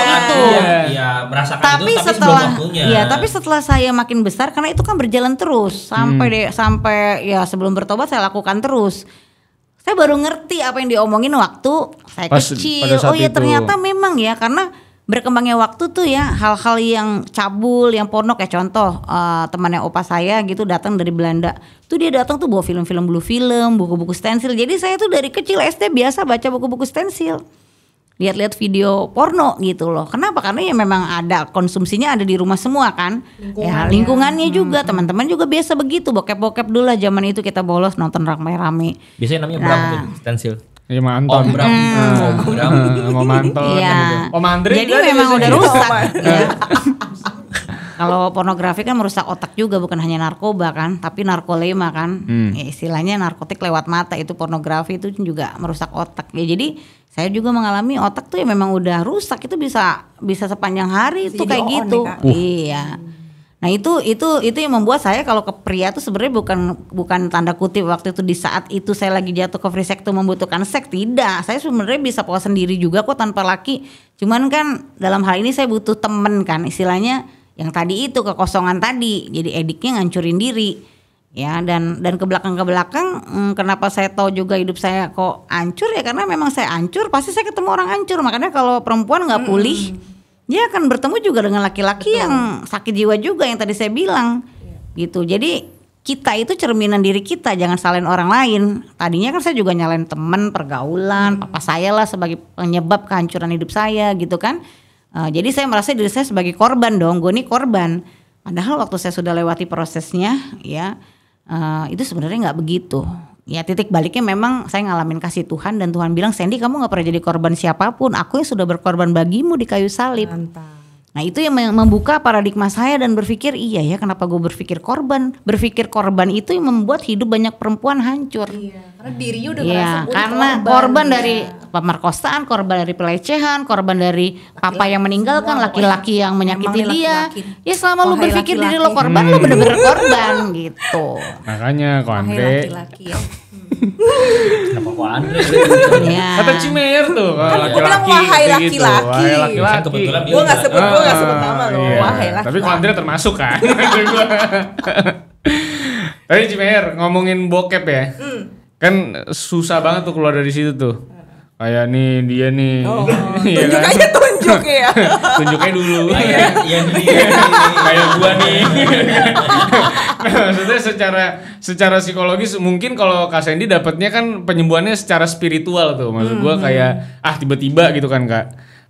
iya merasakan tapi itu setelah iya tapi setelah saya makin besar karena itu kan berjalan terus sampai hmm. deh sampai ya sebelum bertobat saya lakukan terus saya baru ngerti apa yang diomongin waktu saya Pas, kecil. Oh iya ternyata memang ya karena berkembangnya waktu tuh ya hal-hal yang cabul, yang porno kayak contoh uh, temannya opa saya gitu datang dari Belanda. Tuh dia datang tuh bawa film-film blue film, buku-buku stensil. Jadi saya tuh dari kecil SD biasa baca buku-buku stensil lihat-lihat video porno gitu loh. Kenapa? Karena ya memang ada konsumsinya ada di rumah semua kan. Lingkungan ya lingkungannya ya. juga, teman hmm. teman-teman juga biasa begitu. Bokep-bokep dulu lah zaman itu kita bolos nonton rame-rame. Biasanya namanya nah, iya, Bram tuh, stensil. Iya Anton. Om Bram. Hmm. Om Bram. Iya. Kan Om Andre. Jadi memang udah rusak. ya. Kalau pornografi kan merusak otak juga bukan hanya narkoba kan, tapi narkolema kan. Hmm. Ya, istilahnya narkotik lewat mata itu pornografi itu juga merusak otak. Ya jadi saya juga mengalami otak tuh ya memang udah rusak itu bisa bisa sepanjang hari itu tuh kayak gitu nih, uh. iya nah itu itu itu yang membuat saya kalau ke pria tuh sebenarnya bukan bukan tanda kutip waktu itu di saat itu saya lagi jatuh ke free sex tuh membutuhkan seks tidak saya sebenarnya bisa puas sendiri juga kok tanpa laki cuman kan dalam hal ini saya butuh temen kan istilahnya yang tadi itu kekosongan tadi jadi ediknya ngancurin diri ya dan dan ke belakang ke belakang hmm, kenapa saya tahu juga hidup saya kok ancur ya karena memang saya ancur, pasti saya ketemu orang ancur. makanya kalau perempuan nggak pulih hmm. dia akan bertemu juga dengan laki-laki yang sakit jiwa juga yang tadi saya bilang ya. gitu jadi kita itu cerminan diri kita jangan salin orang lain tadinya kan saya juga nyalain teman pergaulan hmm. papa saya lah sebagai penyebab kehancuran hidup saya gitu kan uh, jadi saya merasa diri saya sebagai korban dong gue ini korban padahal waktu saya sudah lewati prosesnya ya uh, itu sebenarnya nggak begitu ya titik baliknya memang saya ngalamin kasih Tuhan dan Tuhan bilang Sandy kamu nggak pernah jadi korban siapapun aku yang sudah berkorban bagimu di kayu salib Mantap. Nah itu yang membuka paradigma saya dan berpikir iya ya kenapa gue berpikir korban Berpikir korban itu yang membuat hidup banyak perempuan hancur Iya karena dirinya udah iya, Karena korban, korban ya. dari pemerkosaan, korban dari pelecehan, korban dari laki, papa yang meninggalkan Laki-laki yang menyakiti laki, dia laki, laki. Ya selama lu berpikir laki, diri lo korban hmm. lu bener-bener korban gitu Makanya kok Andre laki, laki, ya. Kenapa kok Andre? Ya. Kata Cimer tuh kan gitu, laki-laki. Wahai laki-laki. Wahai laki-laki. Gue gak sebut, gue gak sebut nama loh. Iya. Wahai laki-laki. Tapi kok Andre termasuk kan? Tapi Cimer ngomongin bokep ya. Hmm. Kan susah banget tuh keluar dari situ tuh. Kayak nih dia nih. Oh, iya tunjuk kan? aja tuh tunjuk ya tunjuknya dulu iya kayak gua nih nah, maksudnya secara secara psikologis mungkin kalau Kak Sandy dapatnya kan penyembuhannya secara spiritual tuh maksud gua hmm. kayak ah tiba-tiba gitu kan Kak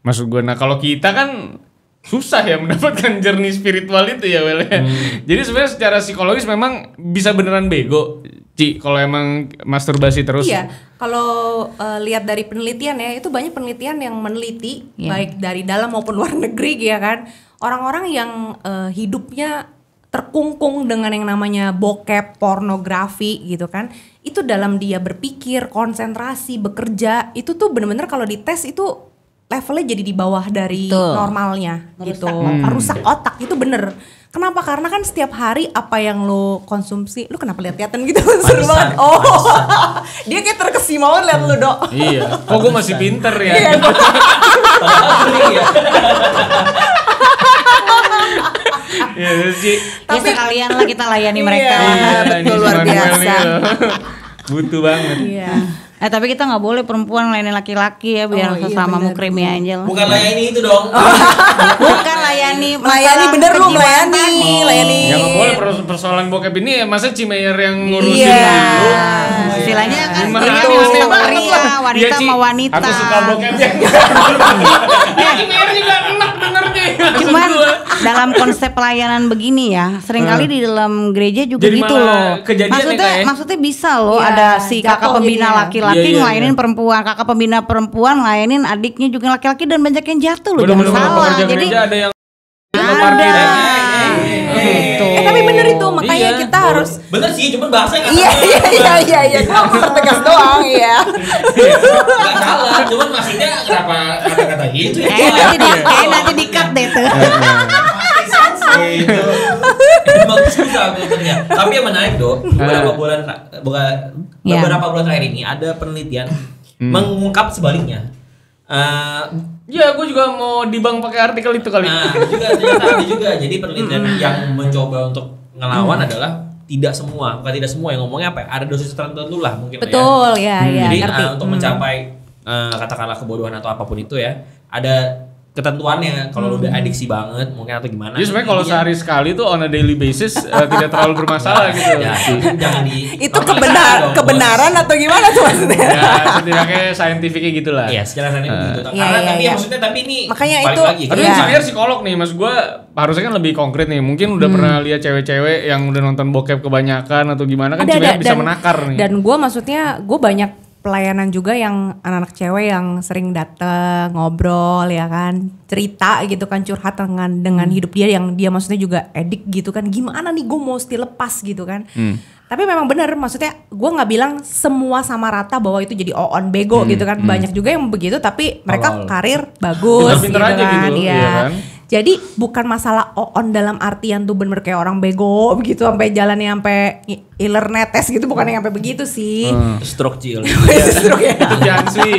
maksud gua nah kalau kita kan susah ya mendapatkan jernih spiritual itu ya Wel ya. Hmm. Jadi sebenarnya secara psikologis memang bisa beneran bego Ci, kalau emang masturbasi terus? Iya, kalau uh, lihat dari penelitian ya, itu banyak penelitian yang meneliti yeah. baik dari dalam maupun luar negeri ya kan. Orang-orang yang uh, hidupnya terkungkung dengan yang namanya bokep, pornografi gitu kan. Itu dalam dia berpikir, konsentrasi, bekerja, itu tuh bener-bener kalau dites itu levelnya jadi di bawah dari Betul. normalnya gitu. Merusak gitu. Hmm. Rusak otak itu bener Kenapa? Karena kan setiap hari apa yang lo konsumsi, lo kenapa lihat-lihatan gitu? Panisan, Seru banget. Oh, dia kayak terkesima lihat lo dok. Iya. Kok gue masih pinter ya? Iya. Iya sih. Iya, tapi ya, sekalian lah kita layani iya, mereka. Iya, luar biasa. Iya. Butuh banget. Iya. Eh tapi kita nggak boleh perempuan layani laki-laki ya biar oh, iya, sesama iya, aja lah. Bukan layani itu dong. Bukan melayani melayani bener lu melayani melayani iya. ya, nggak boleh persoalan bokep ini ya masa Cimeyer yang ngurusin iya. istilahnya kan itu pria wanita sama wanita aku suka bokep ya Cimeyer juga enak bener deh cuman dalam konsep pelayanan begini ya sering kali hmm. di dalam gereja juga gitu loh maksudnya ya? maksudnya bisa loh iya, ada si kakak pembina laki-laki iya, ngelayanin perempuan kakak pembina perempuan ngelayanin adiknya juga laki-laki dan banyak yang jatuh loh jangan salah jadi ada yang ada iya. ah. iya. Eh tapi iya. bener itu makanya iya. kita harus bener sih cuman bahasanya iya iya iya iya iya gua pertegas doang ya nggak salah cuman maksudnya kenapa kata-kata gitu ya eh nanti di eh nanti dikat deh tuh itu susah filternya tapi yang menarik doh hmm. beberapa bulan beberapa bulan terakhir ini ada penelitian hmm. mengungkap sebaliknya eh, Iya, gue juga mau dibang pakai artikel itu kali. Nah, juga tadi juga. Jadi penelitian hmm. yang mencoba untuk ngelawan hmm. adalah tidak semua, bukan tidak semua yang ngomongnya apa? Ya? Ada dosis tertentu lah mungkin. Ya. Betul, ya. ya, hmm. ya Jadi ngerti. Uh, untuk mencapai uh, katakanlah kebodohan atau apapun itu ya, ada ketentuannya kalau hmm. udah adiksi banget mungkin atau gimana. Jadi sebenarnya kalau iya. sehari sekali tuh on a daily basis uh, tidak terlalu bermasalah iya. gitu. Ya, jangan di Itu kebenar dong, kebenaran bos. atau gimana tuh maksudnya? ya, setidaknya saintifiknya gitulah. Iya, secara uh, gitu. Ya, Karena ya, tapi ya. maksudnya tapi ini Makanya itu lagi, Tapi ya. psikolog nih Mas gue. harusnya kan lebih konkret nih. Mungkin udah hmm. pernah lihat cewek-cewek yang udah nonton bokep kebanyakan atau gimana kan ada, bisa dan, menakar nih. Dan gue maksudnya gue banyak pelayanan juga yang anak-anak cewek yang sering dateng ngobrol ya kan cerita gitu kan curhat dengan dengan hmm. hidup dia yang dia maksudnya juga edik gitu kan gimana nih gue mesti lepas gitu kan hmm. tapi memang bener maksudnya gue nggak bilang semua sama rata bahwa itu jadi on bego hmm. gitu kan hmm. banyak juga yang begitu tapi mereka Awal. karir bagus gitu, kan, gitu ya, ya kan? Jadi bukan masalah on dalam artian tuh bener kayak orang bego begitu sampai jalannya sampai iler netes gitu bukan yang sampai begitu sih. Hmm. Stroke cil. Stroke ya. ya. ya.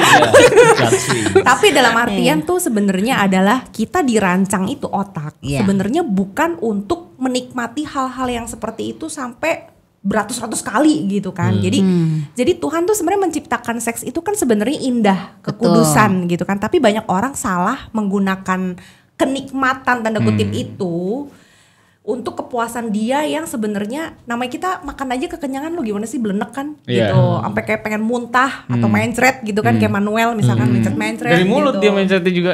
Tapi dalam artian iya. tuh sebenarnya adalah kita dirancang itu otak. Yeah. Sebenarnya bukan untuk menikmati hal-hal yang seperti itu sampai beratus-ratus kali gitu kan. Hmm. Jadi hmm. jadi Tuhan tuh sebenarnya menciptakan seks itu kan sebenarnya indah, kekudusan Betul. gitu kan. Tapi banyak orang salah menggunakan kenikmatan tanda kutip hmm. itu untuk kepuasan dia yang sebenarnya namanya kita makan aja kekenyangan lo gimana sih belenek kan yeah. gitu sampai kayak pengen muntah hmm. atau mencret gitu kan hmm. kayak Manuel misalkan hmm. mencret dari mulut gitu. dia cret juga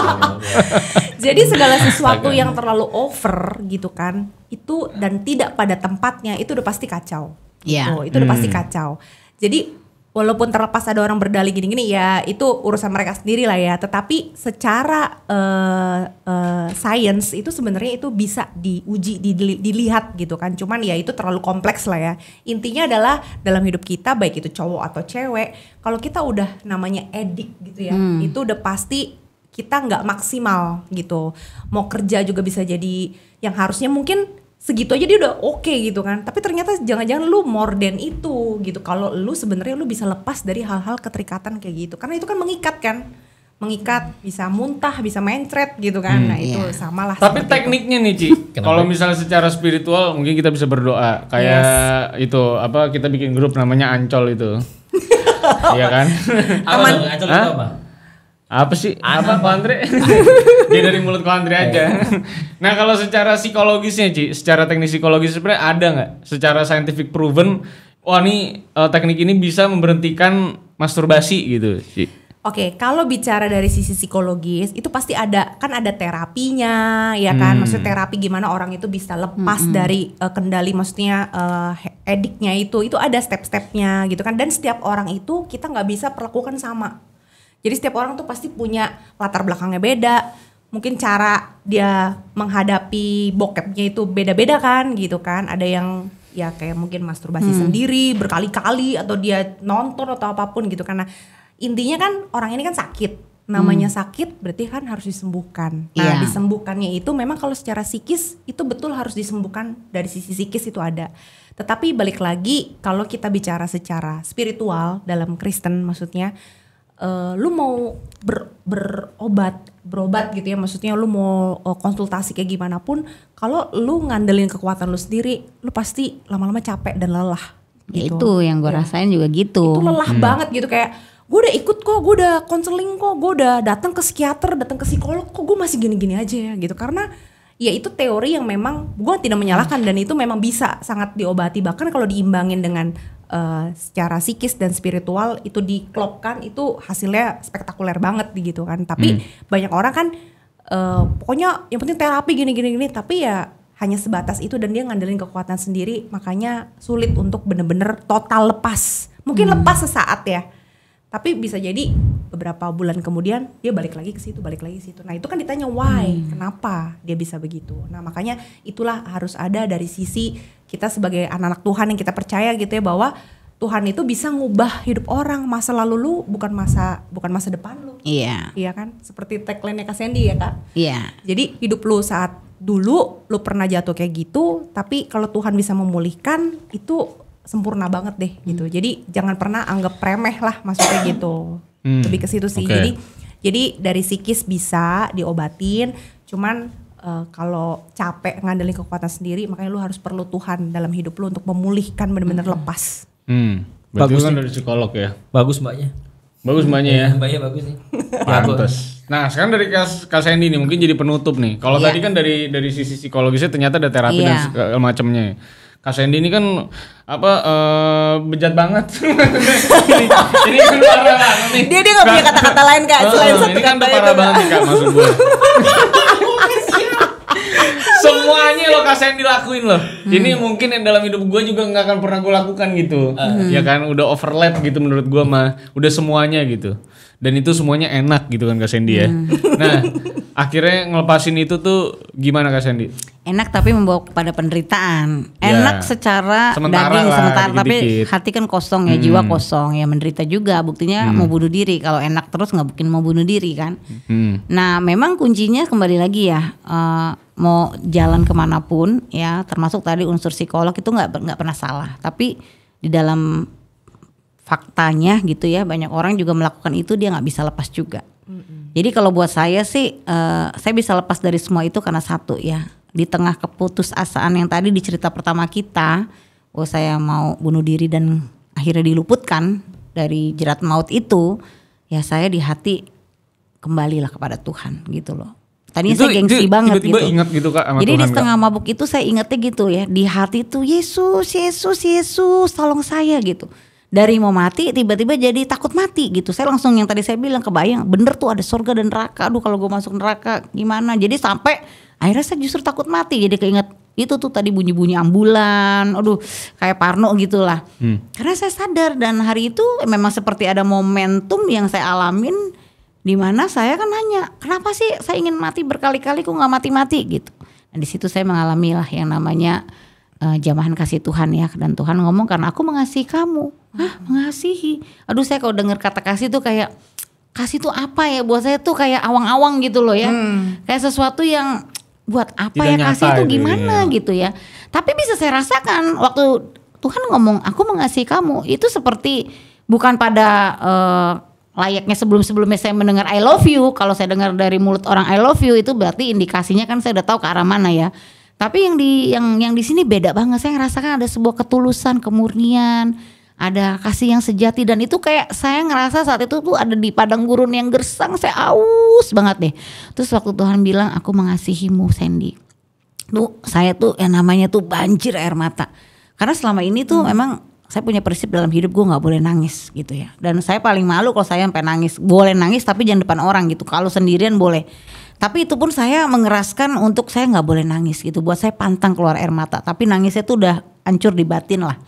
jadi segala sesuatu yang terlalu over gitu kan itu dan tidak pada tempatnya itu udah pasti kacau yeah. gitu. itu udah pasti hmm. kacau jadi walaupun terlepas ada orang berdalih gini-gini ya itu urusan mereka sendiri lah ya tetapi secara uh, uh, science itu sebenarnya itu bisa diuji dilihat gitu kan cuman ya itu terlalu kompleks lah ya intinya adalah dalam hidup kita baik itu cowok atau cewek kalau kita udah namanya edik gitu ya hmm. itu udah pasti kita nggak maksimal gitu mau kerja juga bisa jadi yang harusnya mungkin segitu aja dia udah oke okay gitu kan tapi ternyata jangan-jangan lu more than itu gitu kalau lu sebenarnya lu bisa lepas dari hal-hal keterikatan kayak gitu karena itu kan mengikat kan mengikat bisa muntah bisa mencret gitu kan hmm, nah itu iya. samalah tapi tekniknya itu. nih Ci kalau misalnya secara spiritual mungkin kita bisa berdoa kayak yes. itu apa kita bikin grup namanya ancol itu iya kan apa, ancol itu apa apa sih apa Ko Andre dia dari mulut Ko aja iya. nah kalau secara psikologisnya sih, secara teknik psikologis sebenarnya ada nggak secara scientific proven wah ini eh, teknik ini bisa memberhentikan masturbasi gitu Ci Oke, okay, kalau bicara dari sisi psikologis itu pasti ada kan ada terapinya ya kan. Hmm. Maksudnya terapi gimana orang itu bisa lepas hmm. dari uh, kendali maksudnya uh, eh, ediknya itu itu ada step-stepnya gitu kan. Dan setiap orang itu kita nggak bisa perlakukan sama jadi setiap orang tuh pasti punya latar belakangnya beda, mungkin cara dia menghadapi bokepnya itu beda-beda kan gitu kan. Ada yang ya kayak mungkin masturbasi hmm. sendiri berkali-kali atau dia nonton atau apapun gitu karena intinya kan orang ini kan sakit. Namanya hmm. sakit berarti kan harus disembuhkan. Nah, yeah. disembuhkannya itu memang kalau secara psikis itu betul harus disembuhkan dari sisi psikis itu ada. Tetapi balik lagi kalau kita bicara secara spiritual dalam Kristen maksudnya uh, lu mau ber, berobat berobat gitu ya maksudnya lu mau uh, konsultasi kayak gimana pun kalau lu ngandelin kekuatan lu sendiri lu pasti lama-lama capek dan lelah ya gitu. itu yang gue ya. rasain juga gitu itu lelah hmm. banget gitu kayak gue udah ikut kok gue udah konseling kok gue udah datang ke psikiater datang ke psikolog kok gue masih gini-gini aja ya gitu karena ya itu teori yang memang gue tidak menyalahkan dan itu memang bisa sangat diobati bahkan kalau diimbangin dengan uh, secara psikis dan spiritual itu diklopkan itu hasilnya spektakuler banget gitu kan tapi hmm. banyak orang kan uh, pokoknya yang penting terapi gini gini gini tapi ya hanya sebatas itu dan dia ngandelin kekuatan sendiri makanya sulit untuk bener-bener total lepas mungkin hmm. lepas sesaat ya tapi bisa jadi beberapa bulan kemudian dia balik lagi ke situ balik lagi ke situ nah itu kan ditanya why hmm. kenapa dia bisa begitu nah makanya itulah harus ada dari sisi kita sebagai anak-anak Tuhan yang kita percaya gitu ya bahwa Tuhan itu bisa ngubah hidup orang masa lalu lu bukan masa bukan masa depan lu iya yeah. iya kan seperti tagline-nya Kak Sandy ya Kak iya yeah. jadi hidup lu saat dulu lu pernah jatuh kayak gitu tapi kalau Tuhan bisa memulihkan itu sempurna banget deh gitu. Hmm. Jadi jangan pernah anggap remeh lah maksudnya gitu. Hmm. Lebih ke situ sih. Okay. Jadi jadi dari psikis bisa diobatin, cuman uh, kalau capek ngandelin kekuatan sendiri makanya lu harus perlu Tuhan dalam hidup lu untuk memulihkan benar-benar hmm. lepas. Hmm. bagus kan dari psikolog ya. Bagus mbaknya. Bagus mbaknya iya, ya. Mbaknya bagus nih. Pantes. Nah, sekarang dari Kas Kasendi nih mungkin jadi penutup nih. Kalau yeah. tadi kan dari dari sisi psikologisnya ternyata ada terapi yeah. dan iya. segala macamnya. Kak Sandy ini kan apa uh, bejat banget. ini, ini parah banget nih. Dia dia gak punya kata-kata lain kak. Uh, Selain oh, satu ini kan udah parah banget kak maksud gue. Semuanya lo Kak Sandy lakuin loh. Hmm. Ini mungkin yang dalam hidup gue juga nggak akan pernah gue lakukan gitu. Hmm. Ya kan udah overlap gitu menurut gue mah. Udah semuanya gitu dan itu semuanya enak gitu kan Kak Sandy ya. Hmm. Nah, akhirnya ngelepasin itu tuh gimana Kak Sandy? Enak tapi membawa pada penderitaan. Ya. Enak ya. secara sementara daging lah, sementara dikit -dikit. tapi hati kan kosong ya, hmm. jiwa kosong ya menderita juga. Buktinya hmm. mau bunuh diri. Kalau enak terus nggak mungkin mau bunuh diri kan. Hmm. Nah, memang kuncinya kembali lagi ya uh, mau jalan kemanapun ya termasuk tadi unsur psikolog itu nggak nggak pernah salah. Tapi di dalam faktanya gitu ya banyak orang juga melakukan itu dia nggak bisa lepas juga mm-hmm. jadi kalau buat saya sih uh, saya bisa lepas dari semua itu karena satu ya di tengah keputusasaan yang tadi di cerita pertama kita oh saya mau bunuh diri dan akhirnya diluputkan dari jerat maut itu ya saya di hati kembalilah kepada Tuhan gitu loh Tadinya saya gengsi itu, banget tiba -tiba gitu. Ingat gitu Kak, sama Jadi Tuhan, di setengah mabuk itu saya ingetnya gitu ya, di hati tuh Yesus, Yesus, Yesus, tolong saya gitu dari mau mati tiba-tiba jadi takut mati gitu. Saya langsung yang tadi saya bilang kebayang bener tuh ada surga dan neraka. Aduh kalau gue masuk neraka gimana? Jadi sampai akhirnya saya justru takut mati. Jadi keinget itu tuh tadi bunyi-bunyi ambulan. Aduh kayak Parno gitulah. Hmm. Karena saya sadar dan hari itu memang seperti ada momentum yang saya alamin di mana saya kan nanya kenapa sih saya ingin mati berkali-kali kok nggak mati-mati gitu. Nah, di situ saya mengalami lah yang namanya uh, jamahan kasih Tuhan ya dan Tuhan ngomong karena aku mengasihi kamu Hah, mengasihi. Aduh, saya kalau dengar kata kasih tuh kayak kasih tuh apa ya buat saya tuh kayak awang-awang gitu loh ya. Hmm. Kayak sesuatu yang buat apa Tidak ya kasih itu ya. gimana ya. gitu ya. Tapi bisa saya rasakan waktu Tuhan ngomong aku mengasihi kamu itu seperti bukan pada uh, layaknya sebelum-sebelumnya saya mendengar I love you kalau saya dengar dari mulut orang I love you itu berarti indikasinya kan saya udah tahu ke arah mana ya tapi yang di yang yang di sini beda banget saya ngerasakan ada sebuah ketulusan kemurnian ada kasih yang sejati dan itu kayak saya ngerasa saat itu tuh ada di padang gurun yang gersang saya aus banget deh terus waktu Tuhan bilang aku mengasihimu Sandy tuh saya tuh yang namanya tuh banjir air mata karena selama ini tuh hmm. memang saya punya prinsip dalam hidup gue nggak boleh nangis gitu ya dan saya paling malu kalau saya sampai nangis boleh nangis tapi jangan depan orang gitu kalau sendirian boleh tapi itu pun saya mengeraskan untuk saya nggak boleh nangis gitu buat saya pantang keluar air mata tapi nangisnya tuh udah hancur di batin lah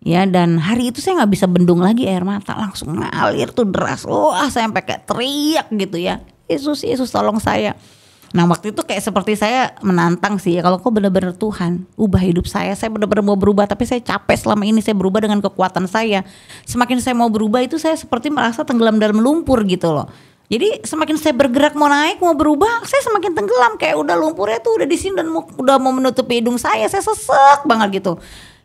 ya dan hari itu saya nggak bisa bendung lagi air mata langsung ngalir tuh deras wah saya sampai kayak teriak gitu ya Yesus Yesus tolong saya nah waktu itu kayak seperti saya menantang sih ya kalau kau benar-benar Tuhan ubah hidup saya saya benar-benar mau berubah tapi saya capek selama ini saya berubah dengan kekuatan saya semakin saya mau berubah itu saya seperti merasa tenggelam dalam lumpur gitu loh jadi semakin saya bergerak mau naik mau berubah, saya semakin tenggelam kayak udah lumpurnya tuh udah di sini dan udah mau menutupi hidung saya, saya sesek banget gitu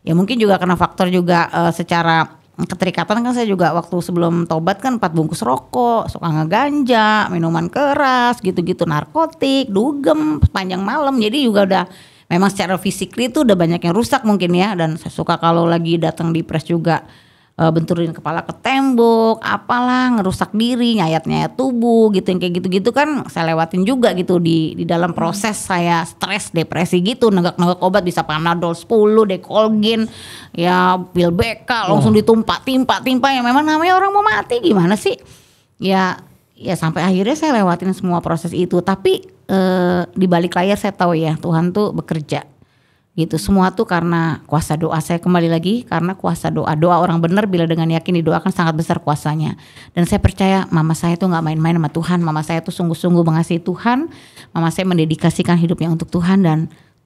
ya mungkin juga karena faktor juga uh, secara keterikatan kan saya juga waktu sebelum tobat kan empat bungkus rokok, suka ngeganja, minuman keras, gitu-gitu narkotik, dugem sepanjang malam. Jadi juga udah memang secara fisik itu udah banyak yang rusak mungkin ya dan saya suka kalau lagi datang di pres juga uh, benturin kepala ke tembok, apalah ngerusak diri, nyayat-nyayat tubuh gitu yang kayak gitu-gitu kan saya lewatin juga gitu di di dalam hmm. proses saya stres, depresi gitu, nenggak-nenggak obat bisa Panadol 10, dekolgin, ya pil BK langsung oh. ditumpak, timpa-timpa yang memang namanya orang mau mati gimana sih? Ya ya sampai akhirnya saya lewatin semua proses itu, tapi eh, di balik layar saya tahu ya Tuhan tuh bekerja gitu semua tuh karena kuasa doa saya kembali lagi karena kuasa doa doa orang benar bila dengan yakin didoakan sangat besar kuasanya dan saya percaya mama saya tuh nggak main-main sama Tuhan mama saya tuh sungguh-sungguh mengasihi Tuhan mama saya mendedikasikan hidupnya untuk Tuhan dan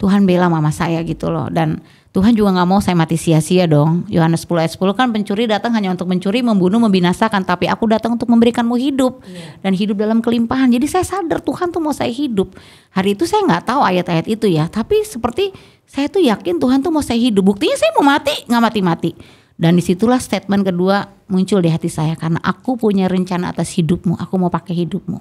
Tuhan bela mama saya gitu loh dan Tuhan juga nggak mau saya mati sia-sia dong Yohanes 10 ayat 10 kan pencuri datang hanya untuk mencuri membunuh membinasakan tapi aku datang untuk memberikanmu hidup yeah. dan hidup dalam kelimpahan jadi saya sadar Tuhan tuh mau saya hidup hari itu saya nggak tahu ayat-ayat itu ya tapi seperti saya tuh yakin Tuhan tuh mau saya hidup. Buktinya saya mau mati, nggak mati-mati. Dan disitulah statement kedua muncul di hati saya karena aku punya rencana atas hidupmu, aku mau pakai hidupmu.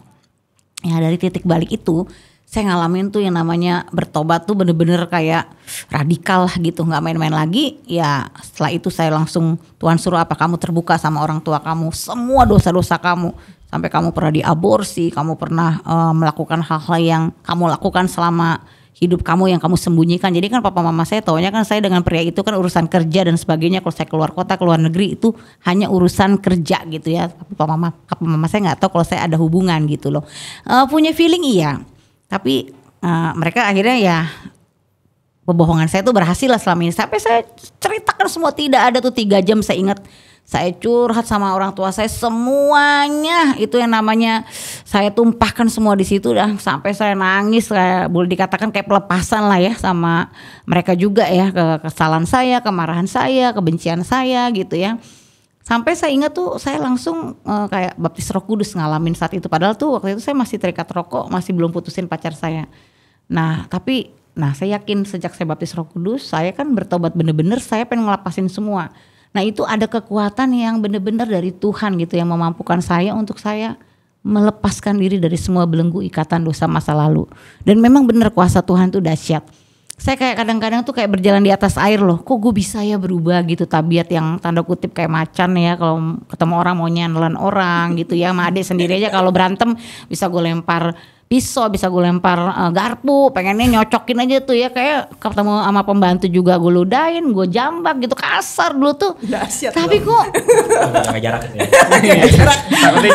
Ya dari titik balik itu saya ngalamin tuh yang namanya bertobat tuh bener-bener kayak radikal lah gitu nggak main-main lagi ya setelah itu saya langsung Tuhan suruh apa kamu terbuka sama orang tua kamu semua dosa-dosa kamu sampai kamu pernah diaborsi kamu pernah uh, melakukan hal-hal yang kamu lakukan selama hidup kamu yang kamu sembunyikan. Jadi kan papa mama saya taunya kan saya dengan pria itu kan urusan kerja dan sebagainya. Kalau saya keluar kota, keluar negeri itu hanya urusan kerja gitu ya. Tapi papa mama, papa mama saya nggak tahu kalau saya ada hubungan gitu loh. Uh, punya feeling iya, tapi uh, mereka akhirnya ya kebohongan saya tuh berhasil lah selama ini. Sampai saya ceritakan semua tidak ada tuh tiga jam saya ingat saya curhat sama orang tua saya semuanya itu yang namanya saya tumpahkan semua di situ dan sampai saya nangis saya boleh dikatakan kayak pelepasan lah ya sama mereka juga ya ke kesalahan saya, kemarahan saya, kebencian saya gitu ya. Sampai saya ingat tuh saya langsung uh, kayak baptis Roh Kudus ngalamin saat itu padahal tuh waktu itu saya masih terikat rokok, masih belum putusin pacar saya. Nah, tapi nah saya yakin sejak saya baptis Roh Kudus, saya kan bertobat bener-bener saya pengen ngelapasin semua Nah itu ada kekuatan yang benar-benar dari Tuhan gitu yang memampukan saya untuk saya melepaskan diri dari semua belenggu ikatan dosa masa lalu. Dan memang benar kuasa Tuhan tuh dahsyat. Saya kayak kadang-kadang tuh kayak berjalan di atas air loh. Kok gue bisa ya berubah gitu tabiat yang tanda kutip kayak macan ya kalau ketemu orang mau nyanelan orang gitu ya. Sama adik sendiri aja kalau berantem bisa gue lempar pisau bisa gue lempar uh, garpu pengennya nyocokin aja tuh ya kayak ketemu sama pembantu juga gue ludahin gue jambak gitu kasar dulu tuh Dasyat tapi kok jaga jarak jaga ya. jarak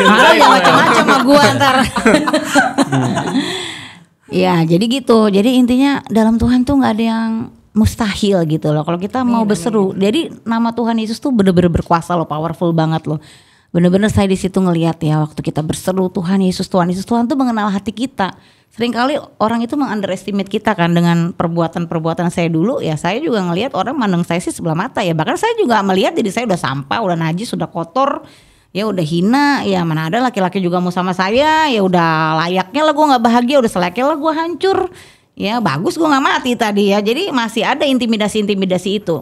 malah yang macam-macam sama gue ntar hmm. ya jadi gitu jadi intinya dalam Tuhan tuh nggak ada yang mustahil gitu loh kalau kita mau iya, berseru iya, iya. jadi nama Tuhan Yesus tuh bener-bener berkuasa loh powerful banget loh Bener-bener saya di situ ngelihat ya waktu kita berseru Tuhan Yesus Tuhan Yesus Tuhan tuh mengenal hati kita. Seringkali orang itu mengunderestimate kita kan dengan perbuatan-perbuatan saya dulu ya saya juga ngelihat orang mandang saya sih sebelah mata ya bahkan saya juga melihat jadi saya udah sampah, udah najis, sudah kotor, ya udah hina, ya mana ada laki-laki juga mau sama saya, ya udah layaknya lah gue nggak bahagia, udah seleknya lah gue hancur, ya bagus gue nggak mati tadi ya, jadi masih ada intimidasi-intimidasi itu.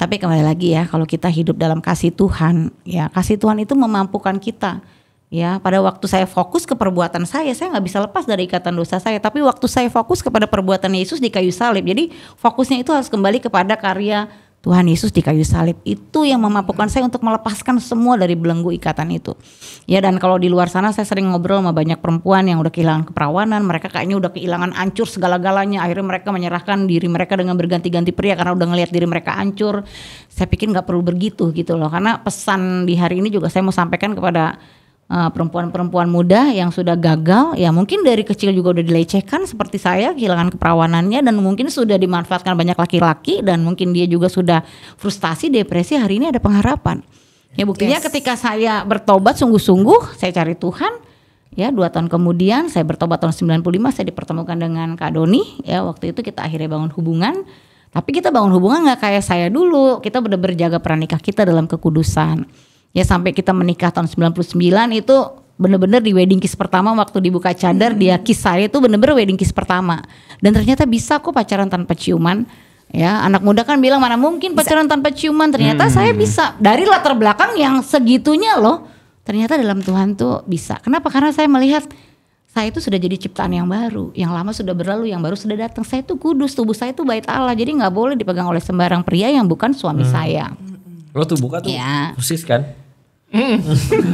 Tapi kembali lagi ya, kalau kita hidup dalam kasih Tuhan, ya kasih Tuhan itu memampukan kita. Ya, pada waktu saya fokus ke perbuatan saya, saya nggak bisa lepas dari ikatan dosa saya. Tapi waktu saya fokus kepada perbuatan Yesus di kayu salib, jadi fokusnya itu harus kembali kepada karya Tuhan Yesus di kayu salib itu yang memampukan saya untuk melepaskan semua dari belenggu ikatan itu. Ya dan kalau di luar sana saya sering ngobrol sama banyak perempuan yang udah kehilangan keperawanan, mereka kayaknya udah kehilangan ancur segala-galanya. Akhirnya mereka menyerahkan diri mereka dengan berganti-ganti pria karena udah ngelihat diri mereka ancur. Saya pikir nggak perlu begitu gitu loh. Karena pesan di hari ini juga saya mau sampaikan kepada Eh, perempuan-perempuan uh, muda yang sudah gagal ya mungkin dari kecil juga udah dilecehkan seperti saya kehilangan keperawanannya dan mungkin sudah dimanfaatkan banyak laki-laki dan mungkin dia juga sudah frustasi depresi hari ini ada pengharapan ya buktinya yes. ketika saya bertobat sungguh-sungguh saya cari Tuhan ya dua tahun kemudian saya bertobat tahun 95 saya dipertemukan dengan Kak Doni ya waktu itu kita akhirnya bangun hubungan tapi kita bangun hubungan nggak kayak saya dulu kita benar berjaga pernikah kita dalam kekudusan ya sampai kita menikah tahun 99 itu bener-bener di wedding kiss pertama waktu dibuka cadar dia hmm. kiss saya itu bener-bener wedding kiss pertama dan ternyata bisa kok pacaran tanpa ciuman ya anak muda kan bilang mana mungkin pacaran tanpa ciuman ternyata hmm. saya bisa dari latar belakang yang segitunya loh ternyata dalam Tuhan tuh bisa kenapa karena saya melihat saya itu sudah jadi ciptaan yang baru yang lama sudah berlalu yang baru sudah datang saya itu kudus tubuh saya itu bait Allah jadi nggak boleh dipegang oleh sembarang pria yang bukan suami hmm. saya Lo tuh buka tuh yeah. persis kan? Mm.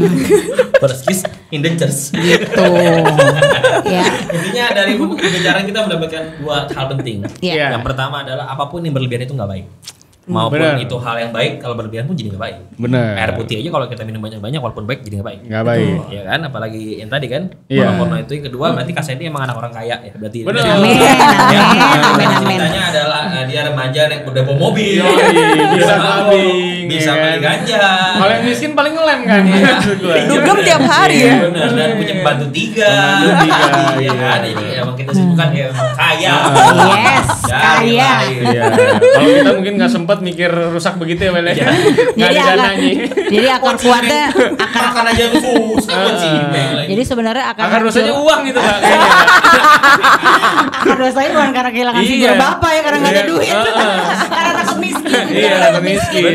persis in the church. Gitu. yeah. Intinya dari pembicaraan kita mendapatkan dua hal penting. Yeah. Iya. Yang pertama adalah apapun yang berlebihan itu nggak baik maupun Bener. itu hal yang baik kalau berlebihan pun jadi nggak baik. Bener. Air putih aja kalau kita minum banyak-banyak walaupun baik jadi nggak baik. Nggak baik. Ya kan, apalagi yang tadi kan. Iya. Yeah. itu yang kedua berarti Kasandi emang anak orang kaya ya. Berarti. Benar. Amin. Ya, amin. Amin. Ceritanya adalah uh, dia remaja naik kuda bawa mobil. bisa clubbing. Bisa beli ganja. Kalau yang miskin paling ngelem kan. Iya. Dugem tiap hari ya. Bener. Dan punya pembantu tiga. Pembantu tiga. Iya, iya kan. emang kita sibukkan ya kaya. Ah. Yes. Kaya. Iya. Kalau kita mungkin nggak sempat kuat mikir rusak begitu ya Mel. Ya. Iya. jadi akar, jadi akar kuatnya akar aja rusak ah. ya? Jadi sebenarnya akar akar rusaknya uang gitu Pak. akar rusaknya bukan karena kehilangan figur iya. bapak ya karena nggak ada iya. duit. Ah. Karena takut miskin. Iya, takut miskin.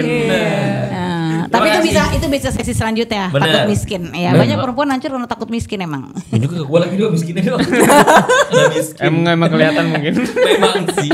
Tapi itu bisa itu bisa sesi selanjutnya Bener. takut miskin. Ya, banyak perempuan hancur karena takut miskin emang. Ini juga gue lagi dua miskinnya doang. miskin. Emang emang kelihatan mungkin. Memang sih.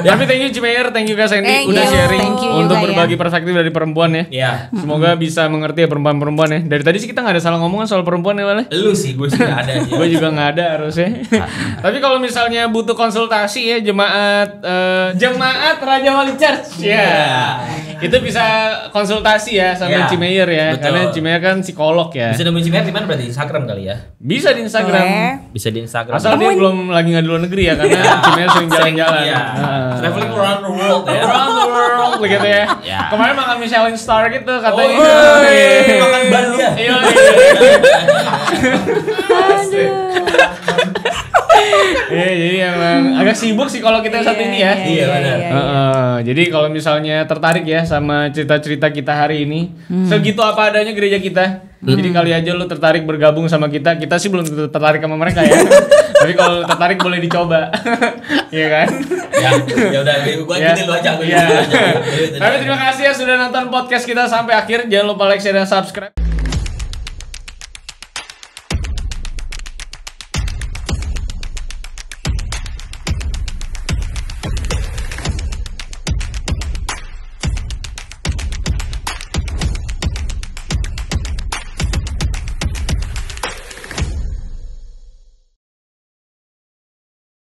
ya, Tapi thank you Cimeyer, thank you Kak Sandy thank udah you. sharing thank you untuk ya. berbagi ya. perspektif dari perempuan ya. Iya. Semoga bisa mengerti ya perempuan-perempuan ya. Dari tadi sih kita gak ada salah ngomongan soal perempuan ya, Wale. Lu sih gue sih gak ada. gue juga gak ada harusnya. Tapi kalau misalnya butuh konsultasi ya jemaat uh, jemaat Raja Wali Church. Ya. Yeah. Itu bisa konsultasi edukasi ya sama yeah. Cimeyer ya. Betul. Karena Cimeyer kan psikolog ya. Bisa nemuin Cimeyer di mana berarti Instagram kali ya? Bisa di Instagram. Okay. Iya. Bisa di Instagram. Asal Temuin. dia belum lagi nggak di luar negeri ya karena iya. Cimeyer sering jalan-jalan. Iya. Uh. Traveling around the world ya. Around the world gitu ya. Yeah. Kemarin makan Michelin star gitu katanya. Oh, iya. makan ban Iya. Aduh. Iya, jadi emang agak sibuk sih kalau kita saat ini ya. Iya, benar. Iya, iya, iya, jadi kalau misalnya tertarik ya sama cerita-cerita kita hari ini, hmm. segitu apa adanya gereja kita. Hmm. Jadi kali aja lu tertarik bergabung sama kita, kita sih belum tertarik sama mereka ya. Tapi kalau tertarik boleh dicoba. Iya kan? Ya, ya udah gua ya. lu aja gua. Ya. Tapi terima kasih ya sudah nonton podcast kita sampai akhir. Jangan lupa like, share dan subscribe.